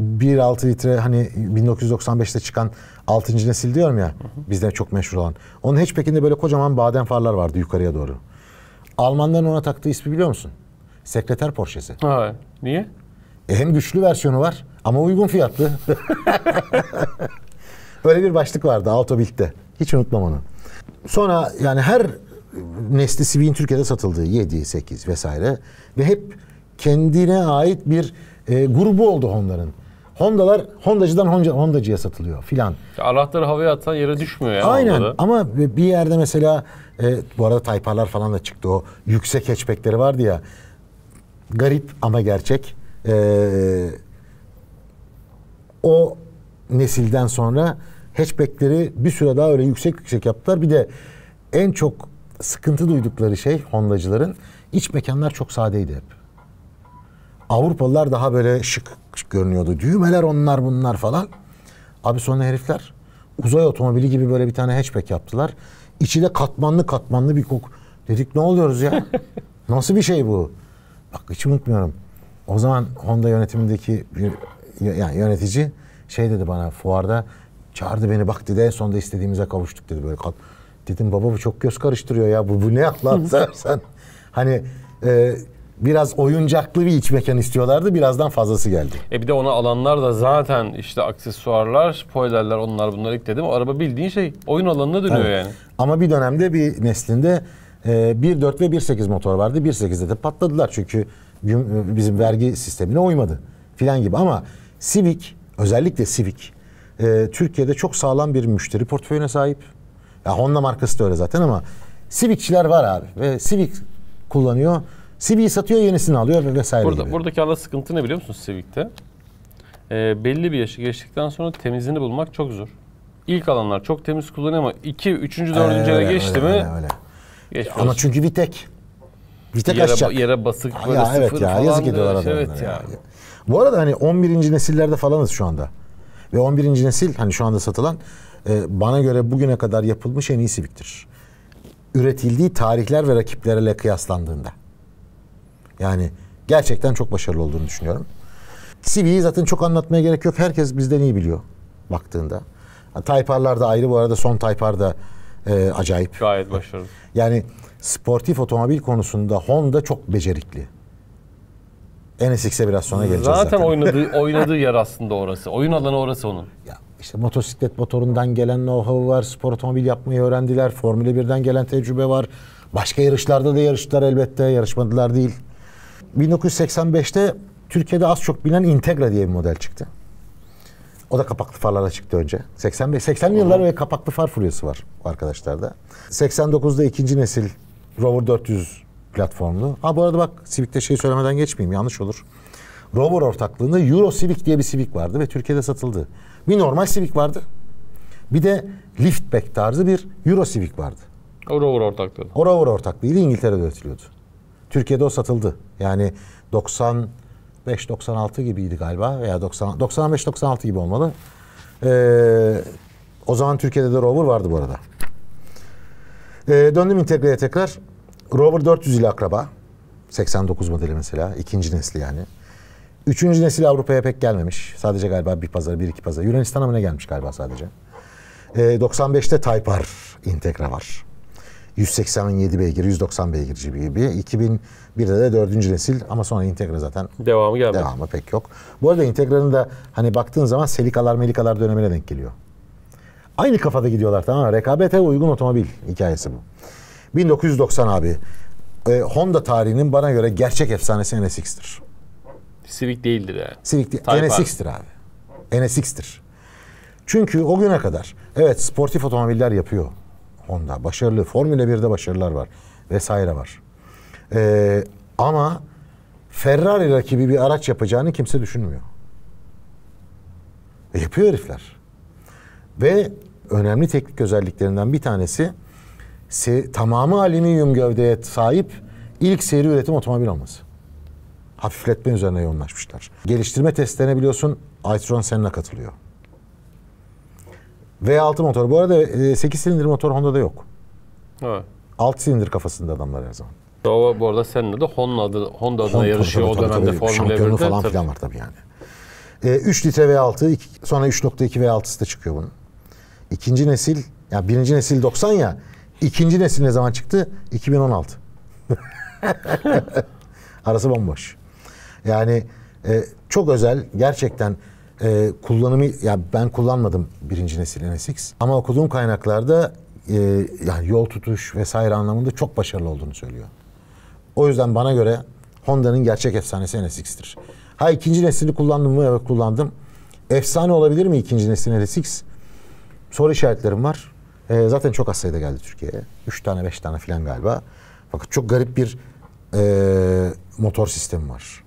1.6 litre hani 1995'te çıkan 6. nesil diyorum ya hı hı. bizde çok meşhur olan. Onun hatchback'inde böyle kocaman badem farlar vardı yukarıya doğru. Almanların ona taktığı ismi biliyor musun? Sekreter Porsche'si. Ha, niye? E hem güçlü versiyonu var ama uygun fiyatlı. Böyle [laughs] bir başlık vardı Autobild'de. Hiç unutmam onu. Sonra yani her nesli Sivin Türkiye'de satıldığı 7, 8 vesaire. Ve hep kendine ait bir e, grubu oldu onların. Honda'lar Hondacı'dan Honda, Hondacı'ya satılıyor filan. Anahtarı havaya atsan yere düşmüyor ya. Aynen Honda'da. ama bir yerde mesela e, bu arada Taypalar falan da çıktı o yüksek hatchbackleri vardı ya. Garip ama gerçek. E, o nesilden sonra hatchbackleri bir süre daha öyle yüksek yüksek yaptılar. Bir de en çok sıkıntı duydukları şey Honda'cıların iç mekanlar çok sadeydi hep. Avrupalılar daha böyle şık görünüyordu. Düğmeler onlar bunlar falan. Abi sonra herifler uzay otomobili gibi böyle bir tane hatchback yaptılar. İçi de katmanlı katmanlı bir kok. Dedik ne oluyoruz ya? [laughs] Nasıl bir şey bu? Bak hiç unutmuyorum. O zaman Honda yönetimindeki bir yani yönetici şey dedi bana fuarda çağırdı beni bak dedi en sonunda istediğimize kavuştuk dedi böyle Dedim baba bu çok göz karıştırıyor ya bu, bu ne Allah'ını [laughs] sen? Hani e, biraz oyuncaklı bir iç mekan istiyorlardı. Birazdan fazlası geldi. E bir de ona alanlar da zaten işte aksesuarlar, spoilerler onlar bunları ekledim. araba bildiğin şey oyun alanına dönüyor evet. yani. Ama bir dönemde bir neslinde e, 1.4 ve 1.8 motor vardı. 1.8'de de patladılar çünkü e, bizim vergi sistemine uymadı filan gibi. Ama Civic özellikle Civic e, Türkiye'de çok sağlam bir müşteri portföyüne sahip. Ya Honda markası da öyle zaten ama Civic'çiler var abi ve Civic kullanıyor. Siviyi satıyor yenisini alıyor ve vesaire Burada, gibi. Buradaki ana sıkıntı ne biliyor musunuz Sivik'te? Ee, belli bir yaşı geçtikten sonra temizini bulmak çok zor. İlk alanlar çok temiz kullanıyor ama 2, 3. 4. ele geçti öyle, mi? Öyle, öyle. Geçmiyoruz. Ama çünkü bir tek. Bir tek yere, aşacak. Yere basık böyle ya, evet ya, yazık ediyorlar şey, adamlara. Evet ya. ya. Bu arada hani 11. nesillerde falanız şu anda. Ve 11. nesil hani şu anda satılan e, bana göre bugüne kadar yapılmış en iyi Siviktir. Üretildiği tarihler ve rakiplerle kıyaslandığında. Yani gerçekten çok başarılı olduğunu düşünüyorum. CV'yi zaten çok anlatmaya gerek yok. Herkes bizden iyi biliyor baktığında. Tayparlar da ayrı. Bu arada son Taypar da e, acayip. Gayet başarılı. Yani sportif otomobil konusunda Honda çok becerikli. NSX'e biraz sonra geleceğiz zaten. Zaten oynadığı, [laughs] oynadığı yer aslında orası. Oyun alanı orası onun. Ya işte motosiklet motorundan gelen know-how var. Spor otomobil yapmayı öğrendiler. Formula 1'den gelen tecrübe var. Başka yarışlarda da yarıştılar elbette. Yarışmadılar değil. 1985'te Türkiye'de az çok bilinen Integra diye bir model çıktı. O da kapaklı farlara çıktı önce. 85 80'li yıllar ve kapaklı far furyası var arkadaşlarda. 89'da ikinci nesil Rover 400 platformlu. Ha bu arada bak Civic'te şey söylemeden geçmeyeyim yanlış olur. Rover ortaklığında Euro Civic diye bir Civic vardı ve Türkiye'de satıldı. Bir normal Civic vardı. Bir de liftback tarzı bir Euro Civic vardı. O Rover ortaklığı. O Rover ortaklığıydı İngiltere'de üretiliyordu. Türkiye'de o satıldı. Yani 95-96 gibiydi galiba veya 95-96 gibi olmalı. Ee, o zaman Türkiye'de de rover vardı bu arada. Ee, döndüm Integre'ye tekrar. Rover 400 ile akraba. 89 modeli mesela. ikinci nesli yani. Üçüncü nesil Avrupa'ya pek gelmemiş. Sadece galiba bir pazar, bir iki pazar. Yunanistan'a mı ne gelmiş galiba sadece. Ee, 95'te Type R Integra var. 187 beygir, 190 beygirci gibi. 2001'de de dördüncü nesil ama sonra Integra zaten devamı gelmedi. Devamı pek yok. Bu arada Integra'nın da hani baktığın zaman Selikalar, Melikalar dönemine denk geliyor. Aynı kafada gidiyorlar tamam mı? Rekabete uygun otomobil hikayesi bu. 1990 abi. E, Honda tarihinin bana göre gerçek efsanesi NSX'tir. Civic değildir yani. Civic değil. NSX'tir abi. NSX'tir. Çünkü o güne kadar evet sportif otomobiller yapıyor onda başarılı. Formula 1'de başarılar var. Vesaire var. Ee, ama Ferrari rakibi bir araç yapacağını kimse düşünmüyor. E, yapıyor herifler. Ve önemli teknik özelliklerinden bir tanesi se, tamamı alüminyum gövdeye sahip ilk seri üretim otomobil olması. Hafifletme üzerine yoğunlaşmışlar. Geliştirme testlerine biliyorsun Aytron Senna katılıyor. V6 motor. Bu arada e, 8 silindir motor Honda'da yok. Evet. 6 silindir kafasında adamlar her zaman. O bu arada seninle de Honda adına, Honda adına Honda, yarışıyor tabii, o dönemde tabii, Formula Şampiyonu falan tabii. filan var tabii yani. E, 3 litre V6, sonra 3.2 V6'sı da çıkıyor bunun. İkinci nesil, ya yani birinci nesil 90 ya, ikinci nesil ne zaman çıktı? 2016. [laughs] Arası bomboş. Yani e, çok özel, gerçekten e, kullanımı ya ben kullanmadım birinci nesil NSX ama okuduğum kaynaklarda e, yani yol tutuş vesaire anlamında çok başarılı olduğunu söylüyor. O yüzden bana göre Honda'nın gerçek efsanesi NSX'tir. Ha ikinci neslini kullandım mı? Evet kullandım. Efsane olabilir mi ikinci nesil NSX? Soru işaretlerim var. E, zaten çok az sayıda geldi Türkiye'ye. Üç tane beş tane filan galiba. Fakat çok garip bir e, motor sistemi var.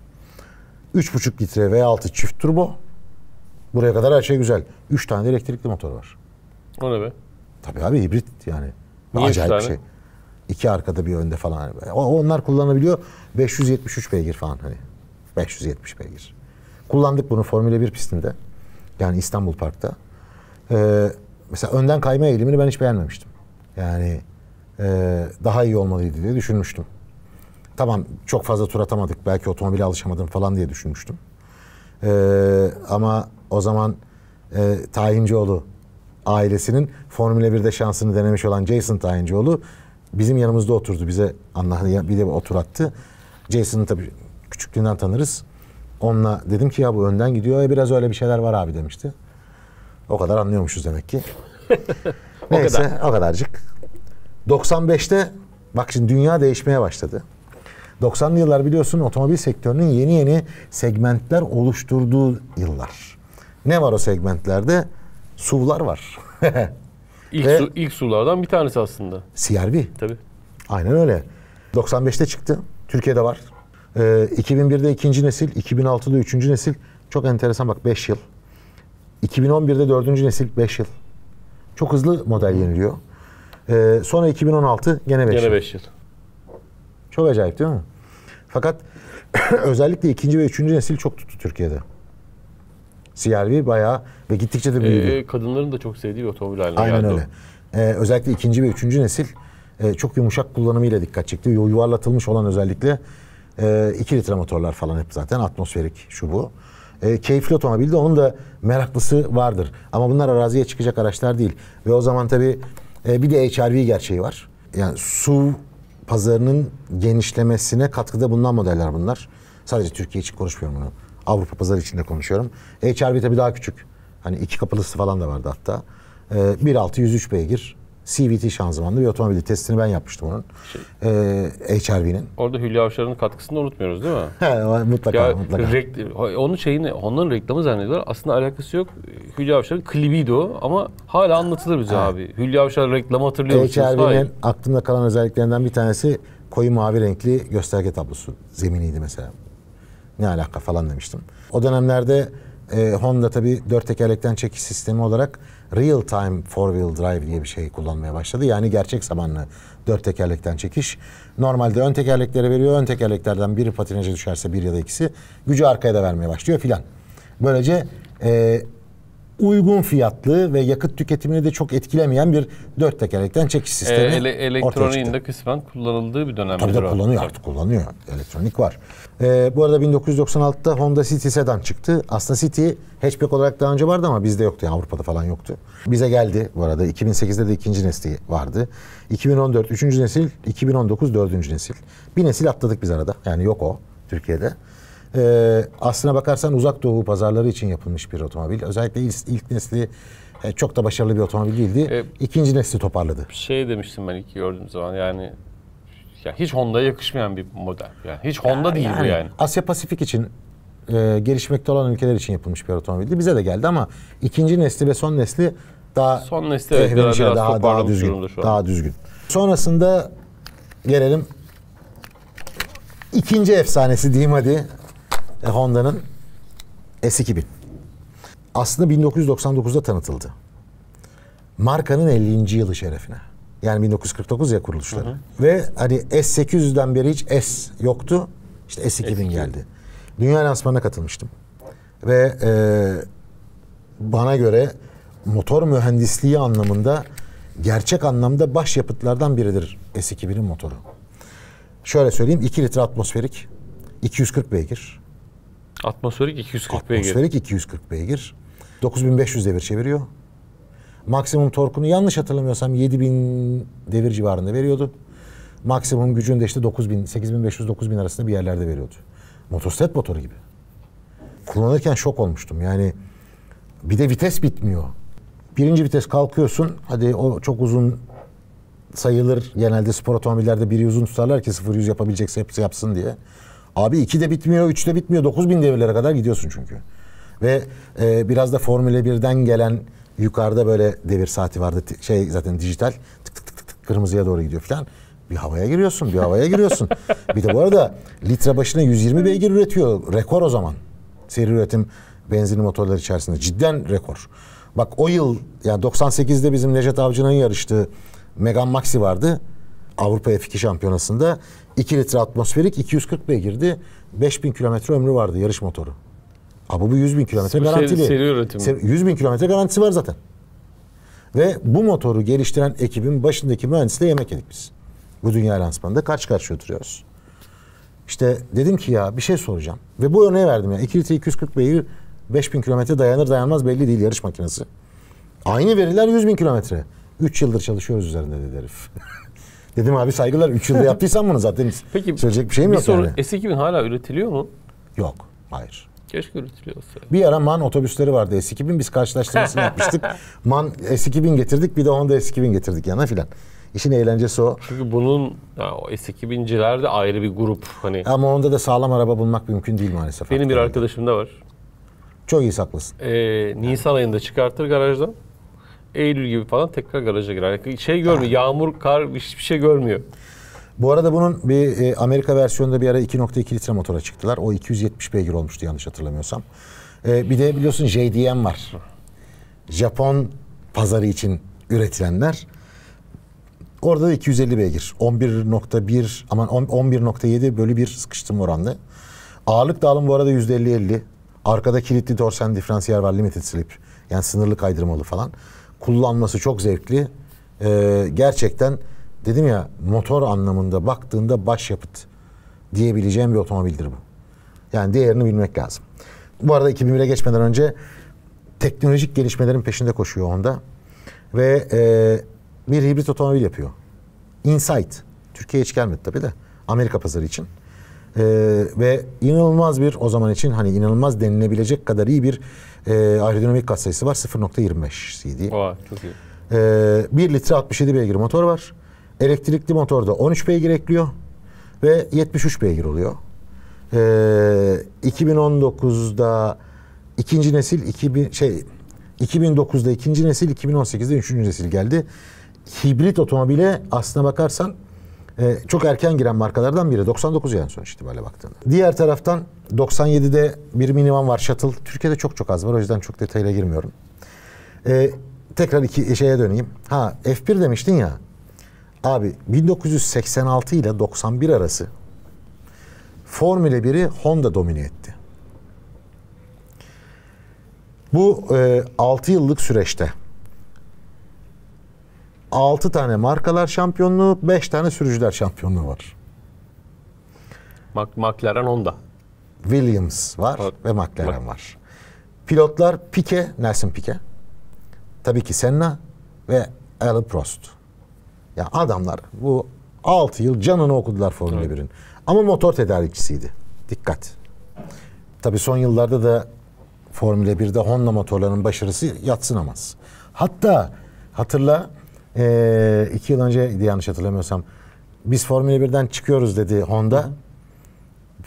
Üç buçuk litre V6 çift turbo. Buraya kadar her şey güzel. Üç tane de elektrikli motor var. O ne be? Tabii abi hibrit yani. Niye Acayip bir şey. İki arkada bir önde falan. O, onlar kullanabiliyor. 573 beygir falan hani. 570 beygir. Kullandık bunu Formula 1 pistinde. Yani İstanbul Park'ta. Ee, mesela önden kayma eğilimini ben hiç beğenmemiştim. Yani e, daha iyi olmalıydı diye düşünmüştüm. Tamam çok fazla tur atamadık. Belki otomobile alışamadım falan diye düşünmüştüm. Ee, ama o zaman e, Tayincioğlu ailesinin Formula 1'de şansını denemiş olan Jason Tayincioğlu bizim yanımızda oturdu. Bize anlattı, bir de otur attı Jason'ı tabii küçüklüğünden tanırız. Onunla dedim ki ya bu önden gidiyor. ya e, biraz öyle bir şeyler var abi demişti. O kadar anlıyormuşuz demek ki. [laughs] o Neyse kadar. o kadarcık. 95'te bak şimdi dünya değişmeye başladı. 90'lı yıllar biliyorsun otomobil sektörünün yeni yeni segmentler oluşturduğu yıllar. Ne var o segmentlerde? Sular var. İlk su, ilk sulardan bir tanesi aslında. CRB. Tabii. Aynen öyle. 95'te çıktı. Türkiye'de var. Ee, 2001'de ikinci nesil, 2006'da üçüncü nesil. Çok enteresan bak 5 yıl. 2011'de dördüncü nesil 5 yıl. Çok hızlı model yeniliyor. Ee, sonra 2016 gene 5 yıl. Gene 5 yıl. Çok acayip değil mi? Fakat [clears throat] özellikle ikinci ve üçüncü nesil çok tuttu Türkiye'de. CRV bayağı ve gittikçe de büyüdü. Ee, kadınların da çok sevdiği bir otomobil haline Aynen geldi. öyle. Ee, özellikle ikinci ve üçüncü nesil e, çok yumuşak kullanımıyla dikkat çekti. Yuvarlatılmış olan özellikle e, litre motorlar falan hep zaten atmosferik şu bu. E, keyifli otomobil de onun da meraklısı vardır. Ama bunlar araziye çıkacak araçlar değil. Ve o zaman tabii e, bir de HRV gerçeği var. Yani su pazarının genişlemesine katkıda bulunan modeller bunlar. Sadece Türkiye için konuşmuyorum bunu. Avrupa pazarı içinde konuşuyorum. HR tabii daha küçük. Hani iki kapılısı falan da vardı hatta. E, 1.6 103 beygir CVT şanzımanlı bir otomobil testini ben yapmıştım onun. Şey, ee, HRV'nin. Orada Hülya Avşar'ın katkısını da unutmuyoruz değil mi? [laughs] mutlaka ya, mutlaka. Rek- onun şeyini, onların reklamı zannediyorlar. Aslında alakası yok. Hülya Avşar'ın klibiydi o ama hala anlatılır bize evet. abi. Hülya Avşar reklamı hatırlıyor musunuz? HRV'nin aklımda kalan özelliklerinden bir tanesi koyu mavi renkli gösterge tablosu zeminiydi mesela. Ne alaka falan demiştim. O dönemlerde e, Honda tabii dört tekerlekten çekiş sistemi olarak real time four wheel drive diye bir şey kullanmaya başladı. Yani gerçek zamanlı dört tekerlekten çekiş. Normalde ön tekerleklere veriyor. Ön tekerleklerden biri patinaja düşerse bir ya da ikisi gücü arkaya da vermeye başlıyor filan. Böylece e, uygun fiyatlı ve yakıt tüketimini de çok etkilemeyen bir dört tekerlekten çekiş ee, sistemi e, ele, elektroniğin de kısmen kullanıldığı bir dönem. Tabii de kullanıyor artık kullanıyor. Elektronik var. E, bu arada 1996'da Honda City Sedan çıktı. Aslında City hatchback olarak daha önce vardı ama bizde yoktu. Yani Avrupa'da falan yoktu. Bize geldi bu arada. 2008'de de ikinci nesli vardı. 2014 üçüncü nesil, 2019 dördüncü nesil. Bir nesil atladık biz arada. Yani yok o Türkiye'de e, aslına bakarsan uzak doğu pazarları için yapılmış bir otomobil. Özellikle ilk, ilk nesli e, çok da başarılı bir otomobil değildi. E, İkinci nesli toparladı. Şey demiştim ben ilk gördüğüm zaman yani ya hiç Honda'ya yakışmayan bir model. Yani hiç Honda ya, değil yani, bu yani. Asya Pasifik için e, gelişmekte olan ülkeler için yapılmış bir otomobildi. Bize de geldi ama ikinci nesli ve son nesli daha son nesli evet, biraz, biraz daha, daha düzgün. Daha düzgün. Sonrasında gelelim ikinci efsanesi diyeyim hadi. E, Honda'nın S2000. Aslında 1999'da tanıtıldı. Markanın 50. yılı şerefine. Yani 1949 ya kuruluşları. Hı hı. Ve hani S800'den beri hiç S yoktu. İşte S2000, S2000. geldi. Dünya lansmanına katılmıştım. Ve e, bana göre motor mühendisliği anlamında gerçek anlamda baş yapıtlardan biridir S2000'in motoru. Şöyle söyleyeyim 2 litre atmosferik 240 beygir Atmosferik 240 Atmosferik beygir. 240 beygir. 9500 devir çeviriyor. Maksimum torkunu yanlış hatırlamıyorsam 7000 devir civarında veriyordu. Maksimum gücünü de işte 9000, 8500, 9000 arasında bir yerlerde veriyordu. Motosiklet motoru gibi. Kullanırken şok olmuştum. Yani bir de vites bitmiyor. Birinci vites kalkıyorsun. Hadi o çok uzun sayılır. Genelde spor otomobillerde biri uzun tutarlar ki 0-100 yapabilecekse hepsi yapsın diye. Abi 2 de bitmiyor, 3 de bitmiyor. 9000 devirlere kadar gidiyorsun çünkü. Ve e, biraz da Formula 1'den gelen yukarıda böyle devir saati vardı. Şey zaten dijital tık tık tık tık, kırmızıya doğru gidiyor falan. Bir havaya giriyorsun, bir havaya giriyorsun. bir de bu arada litre başına 120 beygir üretiyor. Rekor o zaman. Seri üretim benzinli motorlar içerisinde. Cidden rekor. Bak o yıl yani 98'de bizim Necdet Avcı'nın yarıştığı Megan Maxi vardı. Avrupa F2 Şampiyonası'nda 2 litre atmosferik 240 beygirdi. 5000 kilometre ömrü vardı yarış motoru. Ama bu 100 bin kilometre garantili. Seri üretimi. 100 bin kilometre garantisi var zaten. Ve bu motoru geliştiren ekibin başındaki mühendisle yemek yedik biz. Bu dünya lansmanında kaç karşıya oturuyoruz. İşte dedim ki ya bir şey soracağım. Ve bu örneği verdim ya. 2 litre 240 beygir 5000 kilometre dayanır dayanmaz belli değil yarış makinesi. Aynı veriler 100 bin kilometre. 3 yıldır çalışıyoruz üzerinde dedi herif. [laughs] Dedim abi saygılar 3 yılda yaptıysan bunu zaten [laughs] Peki, söyleyecek bir şeyim bir yok soru, yani. S2000 hala üretiliyor mu? Yok. Hayır. Keşke üretiliyorsa Bir ara MAN otobüsleri vardı S2000 biz karşılaştırmasını yapmıştık. [laughs] MAN S2000 getirdik bir de Honda S2000 getirdik yana filan. İşin eğlencesi o. Çünkü bunun S2000'ciler de ayrı bir grup hani. Ama onda da sağlam araba bulmak mümkün değil maalesef. Benim bir arkadaşım da var. Çok iyi saklısın. Ee, Nisan ayında çıkartır garajdan. Eylül gibi falan tekrar garaja girer. şey görmüyor, yağmur, kar hiçbir şey görmüyor. Bu arada bunun bir e, Amerika versiyonunda bir ara 2.2 litre motora çıktılar. O 270 beygir olmuştu yanlış hatırlamıyorsam. E, bir de biliyorsun JDM var. Japon pazarı için üretilenler. Orada da 250 beygir. 11.1 aman 11.7 bölü 1 sıkıştırma oranlı. Ağırlık dağılımı bu arada %50-50. Arkada kilitli dorsen diferansiyel var limited slip. Yani sınırlı kaydırmalı falan kullanması çok zevkli. Ee, gerçekten dedim ya motor anlamında baktığında başyapıt diyebileceğim bir otomobildir bu. Yani diğerini bilmek lazım. Bu arada 2001'e geçmeden önce teknolojik gelişmelerin peşinde koşuyor Honda. Ve e, bir hibrit otomobil yapıyor. Insight. Türkiye'ye hiç gelmedi tabii de. Amerika pazarı için. E, ve inanılmaz bir o zaman için hani inanılmaz denilebilecek kadar iyi bir e, aerodinamik katsayısı var. 0.25 CD. Oha, çok iyi. E, ee, 1 litre 67 beygir motor var. Elektrikli motorda 13 beygir ekliyor ve 73 beygir oluyor. E, ee, 2019'da ikinci nesil 2000 şey 2009'da ikinci nesil, 2018'de üçüncü nesil geldi. Hibrit otomobile aslına bakarsan e, çok erken giren markalardan biri. 99 yani sonuç itibariyle baktığında. Diğer taraftan 97'de bir minimum var shuttle. Türkiye'de çok çok az var o yüzden çok detayla girmiyorum. E, tekrar iki şeye döneyim. Ha F1 demiştin ya. Abi 1986 ile 91 arası Formula 1'i Honda domine etti. Bu e, 6 yıllık süreçte 6 tane markalar şampiyonluğu, 5 tane sürücüler şampiyonluğu var. Mac McLaren Honda. Williams var o, ve McLaren Mac var. Pilotlar Pique, Nelson Pique. Tabii ki Senna ve Alan Prost. Ya adamlar bu 6 yıl canını okudular Formula evet. 1'in. Ama motor tedarikçisiydi. Dikkat. Tabii son yıllarda da Formula 1'de Honda motorlarının başarısı yatsınamaz. Hatta hatırla e, iki yıl önce yanlış hatırlamıyorsam biz Formula 1'den çıkıyoruz dedi Honda.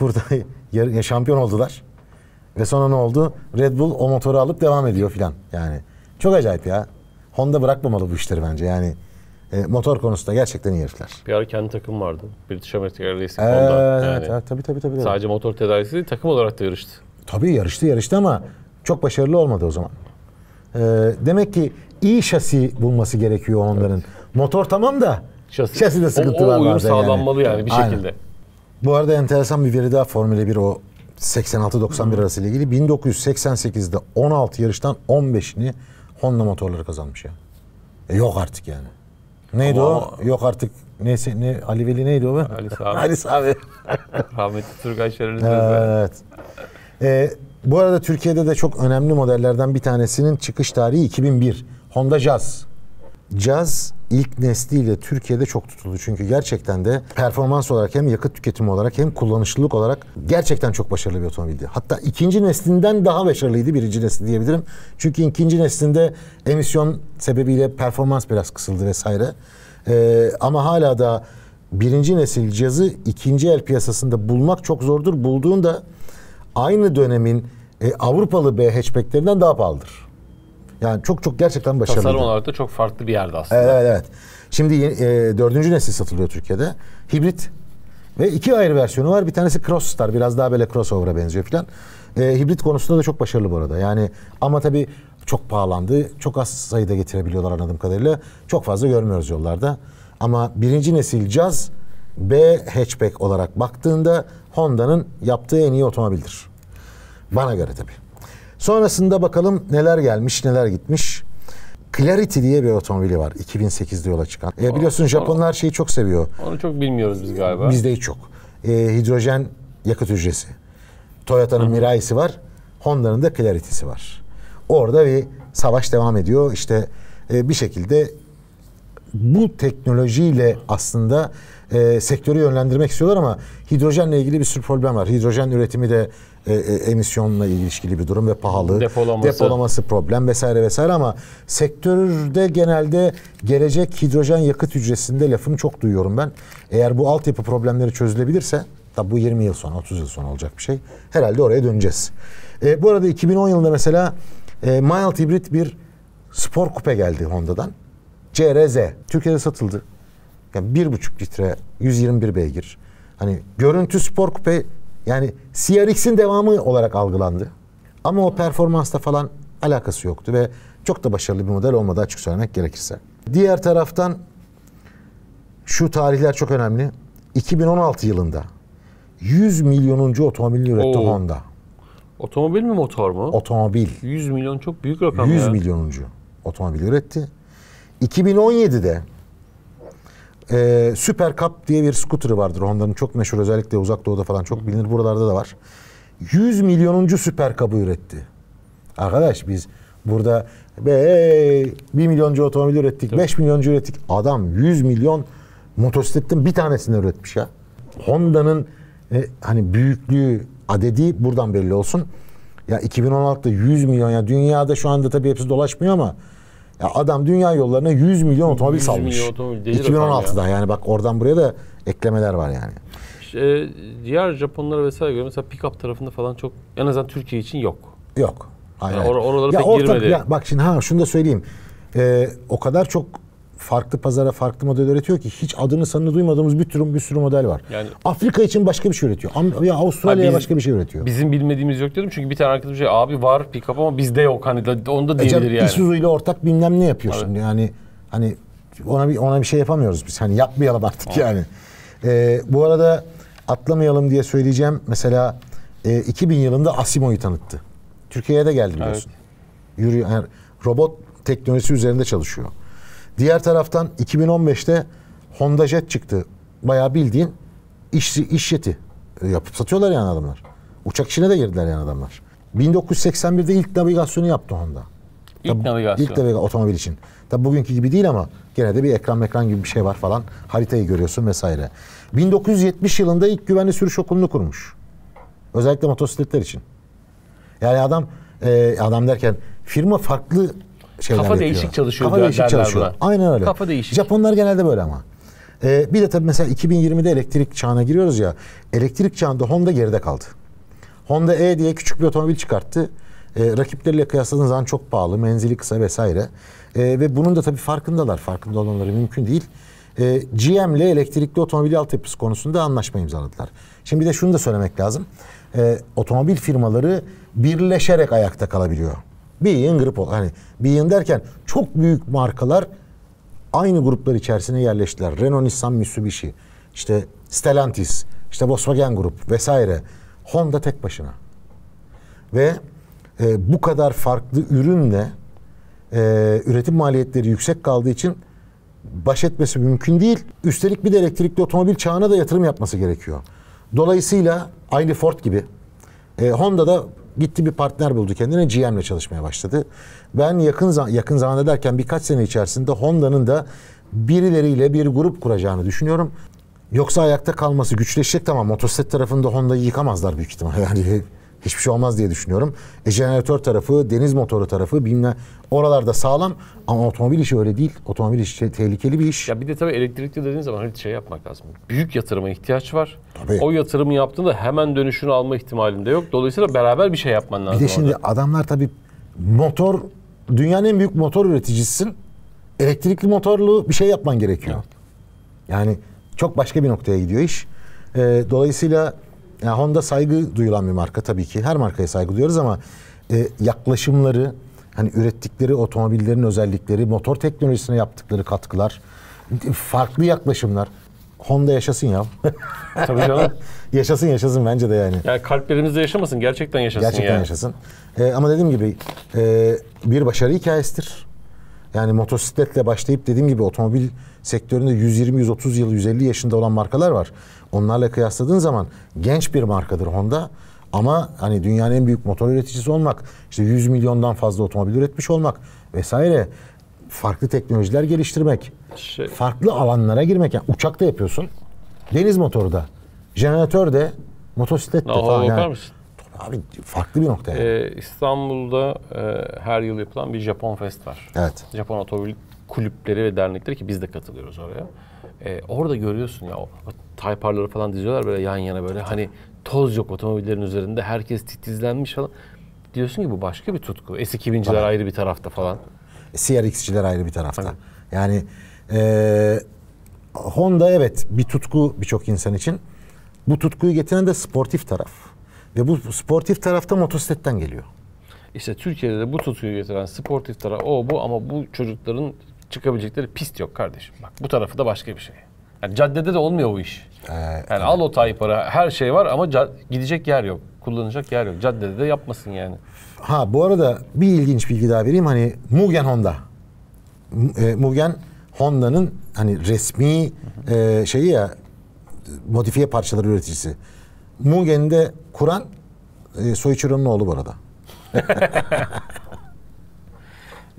Burada [laughs] ya şampiyon oldular. Ve sonra ne oldu? Red Bull o motoru alıp devam ediyor filan. Yani çok acayip ya. Honda bırakmamalı bu işleri bence. Yani e, motor konusunda gerçekten iyi herifler. Bir ara kendi takım vardı. British American Racing ee, Honda. Yani evet, tabii, tabii, tabii, Sadece motor tedarisi değil, takım olarak da yarıştı. Tabii yarıştı yarıştı ama çok başarılı olmadı o zaman. Ee, demek ki iyi şasi bulması gerekiyor onların. Evet. Motor tamam da şasi, şasi de sıkıntı o, o var. O uyum sağlanmalı yani, yani bir Aynen. şekilde. Bu arada enteresan bir veri daha Formula 1 o 86-91 arası ile ilgili. 1988'de 16 yarıştan 15'ini Honda motorları kazanmış ya. E yok artık yani. Neydi Ama o? Yok artık neyse ne Ali Veli neydi o be? Ali Sami. [laughs] Ali Sami. Rahmetli Turgay Şener'in Evet. Ee, bu arada Türkiye'de de çok önemli modellerden bir tanesinin çıkış tarihi 2001. Honda Jazz. Jazz ilk nesliyle Türkiye'de çok tutuldu. Çünkü gerçekten de performans olarak hem yakıt tüketimi olarak hem kullanışlılık olarak gerçekten çok başarılı bir otomobildi. Hatta ikinci neslinden daha başarılıydı birinci nesli diyebilirim. Çünkü ikinci neslinde emisyon sebebiyle performans biraz kısıldı vesaire. Ee, ama hala da birinci nesil cazı ikinci el piyasasında bulmak çok zordur. Bulduğunda aynı dönemin e, Avrupalı B hatchbacklerinden daha pahalıdır. Yani çok çok gerçekten başarılı. Tasarım olarak da çok farklı bir yerde aslında. Evet evet. Şimdi e, dördüncü nesil satılıyor Türkiye'de. Hibrit ve iki ayrı versiyonu var. Bir tanesi Crossstar. Biraz daha böyle crossover'a benziyor filan. E, hibrit konusunda da çok başarılı bu arada. Yani ama tabii çok pahalandı. Çok az sayıda getirebiliyorlar anladığım kadarıyla. Çok fazla görmüyoruz yollarda. Ama birinci nesil caz B hatchback olarak baktığında Honda'nın yaptığı en iyi otomobildir. Bana göre tabii. Sonrasında bakalım neler gelmiş neler gitmiş. Clarity diye bir otomobili var. 2008'de yola çıkan. E, biliyorsun Japonlar şeyi çok seviyor. Onu çok bilmiyoruz biz galiba. Bizde hiç yok. E, hidrojen yakıt hücresi. Toyota'nın Mirai'si var. Honda'nın da Clarity'si var. Orada bir savaş devam ediyor. İşte e, bir şekilde bu teknolojiyle aslında e, sektörü yönlendirmek istiyorlar ama hidrojenle ilgili bir sürü problem var. Hidrojen üretimi de e, e, emisyonla ilişkili bir durum ve pahalı. Depolaması. Depolaması problem vesaire vesaire ama sektörde genelde gelecek hidrojen yakıt hücresinde lafını çok duyuyorum ben. Eğer bu altyapı problemleri çözülebilirse tabi bu 20 yıl sonra 30 yıl sonra olacak bir şey. Herhalde oraya döneceğiz. E, bu arada 2010 yılında mesela e, mild hibrit bir spor kupe geldi Honda'dan. CRZ Türkiye'de satıldı. Yani bir buçuk litre 121 beygir. Hani görüntü spor kupe yani CRX'in devamı olarak algılandı. Ama o performansta falan alakası yoktu ve çok da başarılı bir model olmadı açık söylemek gerekirse. Diğer taraftan şu tarihler çok önemli. 2016 yılında 100 milyonuncu otomobilini üretti Oo. Honda. Otomobil mi motor mu? Otomobil. 100 milyon çok büyük rakam 100 ya. milyonuncu otomobil üretti. 2017'de ee, Super Cup diye bir scooter'ı vardır. Honda'nın çok meşhur özellikle uzak doğuda falan çok bilinir. Buralarda da var. 100 milyonuncu Super Cup'ı üretti. Arkadaş biz burada be, 1 milyoncu otomobil ürettik, Tabii. 5 milyoncu ürettik. Adam 100 milyon motosikletin bir tanesini üretmiş ya. Honda'nın e, hani büyüklüğü, adedi buradan belli olsun. Ya 2016'da 100 milyon ya dünyada şu anda tabii hepsi dolaşmıyor ama ya adam dünya yollarına 100 milyon otomobil 100 salmış. Milyon otomobil 2016'da ya. yani bak oradan buraya da eklemeler var yani. İşte, e, diğer Japonlara vesaire göre mesela pick-up tarafında falan çok en azından Türkiye için yok. Yok. Aynen. Yani or- oralara ya pek ortak, girmedi. Ya bak şimdi ha şunu da söyleyeyim. Ee, o kadar çok farklı pazara farklı model üretiyor ki hiç adını sanını duymadığımız bir sürü bir sürü model var. Yani Afrika için başka bir şey üretiyor. Am ya Avustralya'ya başka bir şey üretiyor. Bizim bilmediğimiz yok dedim çünkü bir tane arkadaşım şey abi var pickup ama bizde yok hani da, onu da e diyebilir yani. Isuzu ile ortak bilmem ne yapıyorsun evet. yani hani ona bir ona bir şey yapamıyoruz biz. Hani yapmayalım artık ha. yani. Ee, bu arada atlamayalım diye söyleyeceğim. Mesela e, 2000 yılında Asimo'yu tanıttı. Türkiye'ye de geldi biliyorsun. Evet. Yürü, yani robot teknolojisi üzerinde çalışıyor. Diğer taraftan 2015'te Honda Jet çıktı. Bayağı bildiğin iş, iş jeti e, yapıp satıyorlar yani adamlar. Uçak işine de girdiler yani adamlar. 1981'de ilk navigasyonu yaptı Honda. İlk Tabii, navigasyon. İlk navigasyon otomobil için. Tabi bugünkü gibi değil ama gene de bir ekran ekran gibi bir şey var falan. Haritayı görüyorsun vesaire. 1970 yılında ilk güvenli sürüş okulunu kurmuş. Özellikle motosikletler için. Yani adam e, adam derken firma farklı şeyler Kafa yapıyor. değişik çalışıyor Kafa değişik çalışıyor. Buna. Aynen öyle. Kafa değişik. Japonlar genelde böyle ama. Ee, bir de tabii mesela 2020'de elektrik çağına giriyoruz ya. Elektrik çağında Honda geride kaldı. Honda E diye küçük bir otomobil çıkarttı. Ee, rakipleriyle kıyasladığın zaman çok pahalı, menzili kısa vesaire. Ee, ve bunun da tabii farkındalar. Farkında olanları mümkün değil. Ee, GM ile elektrikli otomobil altyapısı konusunda anlaşma imzaladılar. Şimdi bir de şunu da söylemek lazım. Ee, otomobil firmaları birleşerek ayakta kalabiliyor. Beyin grip ol. Hani Beyin derken çok büyük markalar aynı gruplar içerisine yerleştiler. Renault, Nissan, Mitsubishi, işte Stellantis, işte Volkswagen Grup vesaire. Honda tek başına. Ve e, bu kadar farklı ürünle e, üretim maliyetleri yüksek kaldığı için baş etmesi mümkün değil. Üstelik bir de elektrikli otomobil çağına da yatırım yapması gerekiyor. Dolayısıyla aynı Ford gibi e, Honda da Gitti bir partner buldu kendine GM'le çalışmaya başladı. Ben yakın za yakın zamanda derken birkaç sene içerisinde Honda'nın da birileriyle bir grup kuracağını düşünüyorum. Yoksa ayakta kalması güçleşecek tamam motosiklet tarafında Honda'yı yıkamazlar büyük ihtimal. [laughs] Yani hiçbir şey olmaz diye düşünüyorum. E, jeneratör tarafı, deniz motoru tarafı bilmem oralarda sağlam ama otomobil işi öyle değil. Otomobil işi tehlikeli bir iş. Ya bir de tabii elektrikli dediğin zaman hani şey yapmak lazım. Büyük yatırıma ihtiyaç var. Tabii. O yatırımı yaptığında hemen dönüşünü alma ihtimalinde yok. Dolayısıyla beraber bir şey yapman lazım. Bir de şimdi orada. adamlar tabii motor dünyanın en büyük motor üreticisisin. Elektrikli motorlu bir şey yapman gerekiyor. Evet. Yani çok başka bir noktaya gidiyor iş. Ee, dolayısıyla yani Honda saygı duyulan bir marka tabii ki. Her markaya saygı duyuyoruz ama e, yaklaşımları, hani ürettikleri otomobillerin özellikleri, motor teknolojisine yaptıkları katkılar, farklı yaklaşımlar. Honda yaşasın ya. Tabii canım. [laughs] yaşasın yaşasın bence de yani. Yani kalplerimizde yaşamasın, gerçekten yaşasın Gerçekten ya. yaşasın. Ee, ama dediğim gibi e, bir başarı hikayesidir. Yani motosikletle başlayıp dediğim gibi otomobil sektöründe 120, 130 yıl, 150 yaşında olan markalar var. Onlarla kıyasladığın zaman genç bir markadır Honda. Ama hani dünyanın en büyük motor üreticisi olmak, işte 100 milyondan fazla otomobil üretmiş olmak vesaire farklı teknolojiler geliştirmek, şey. farklı alanlara girmek. Yani uçak da yapıyorsun, deniz motoru da, jeneratör de, motosiklet de falan. Bakar yani. mısın? Abi farklı bir nokta yani. Ee, İstanbul'da e, her yıl yapılan bir Japon Fest var. Evet. Japon Otomobil Kulüpleri ve Dernekleri ki biz de katılıyoruz oraya. E, orada görüyorsun ya o tayparları falan diziyorlar böyle yan yana böyle hani toz yok otomobillerin üzerinde herkes titizlenmiş falan. Diyorsun ki bu başka bir tutku. S2000'ciler Tabii. ayrı bir tarafta falan. CRX'ciler ayrı bir tarafta. Tabii. Yani e, Honda evet bir tutku birçok insan için. Bu tutkuyu getiren de sportif taraf. Ve bu sportif tarafta motosikletten geliyor. İşte Türkiye'de de bu tutkuyu getiren sportif taraf o bu ama bu çocukların çıkabilecekleri pist yok kardeşim. Bak bu tarafı da başka bir şey. Yani caddede de olmuyor bu iş. Ee, yani evet. al o para her şey var ama gidecek yer yok. Kullanacak yer yok. Caddede de yapmasın yani. Ha bu arada bir ilginç bilgi daha vereyim. Hani Mugen Honda. E, Mugen Honda'nın hani resmi e, şeyi ya modifiye parçaları üreticisi. Mugen'de kuran e, Soichiro'nun oğlu bu arada. [laughs]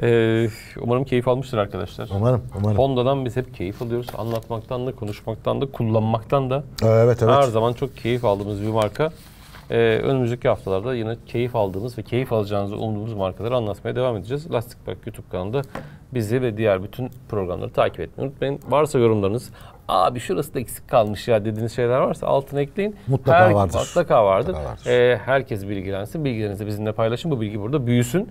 Ee, umarım keyif almıştır arkadaşlar. Umarım, umarım. Honda'dan biz hep keyif alıyoruz. Anlatmaktan da, konuşmaktan da, kullanmaktan da. Evet, evet. Her zaman çok keyif aldığımız bir marka. Ee, önümüzdeki haftalarda yine keyif aldığımız ve keyif alacağınızı umduğumuz markaları anlatmaya devam edeceğiz. Lastik Bak YouTube kanalında bizi ve diğer bütün programları takip etmeyi unutmayın. Varsa yorumlarınız, abi şurası da eksik kalmış ya dediğiniz şeyler varsa altına ekleyin. Mutlaka Her, vardır. Mutlaka vardır. Mutlaka vardır. Ee, herkes bilgilensin. Bilgilerinizi bizimle paylaşın. Bu bilgi burada büyüsün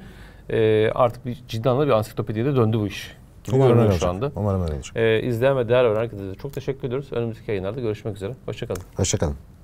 e, artık bir ciddi anlamda bir ansiklopediye döndü bu iş. Umarım öyle şu Umarım öyle olacak. E, izleyen ve değer veren herkese çok teşekkür ediyoruz. Önümüzdeki yayınlarda görüşmek üzere. Hoşçakalın. Hoşçakalın.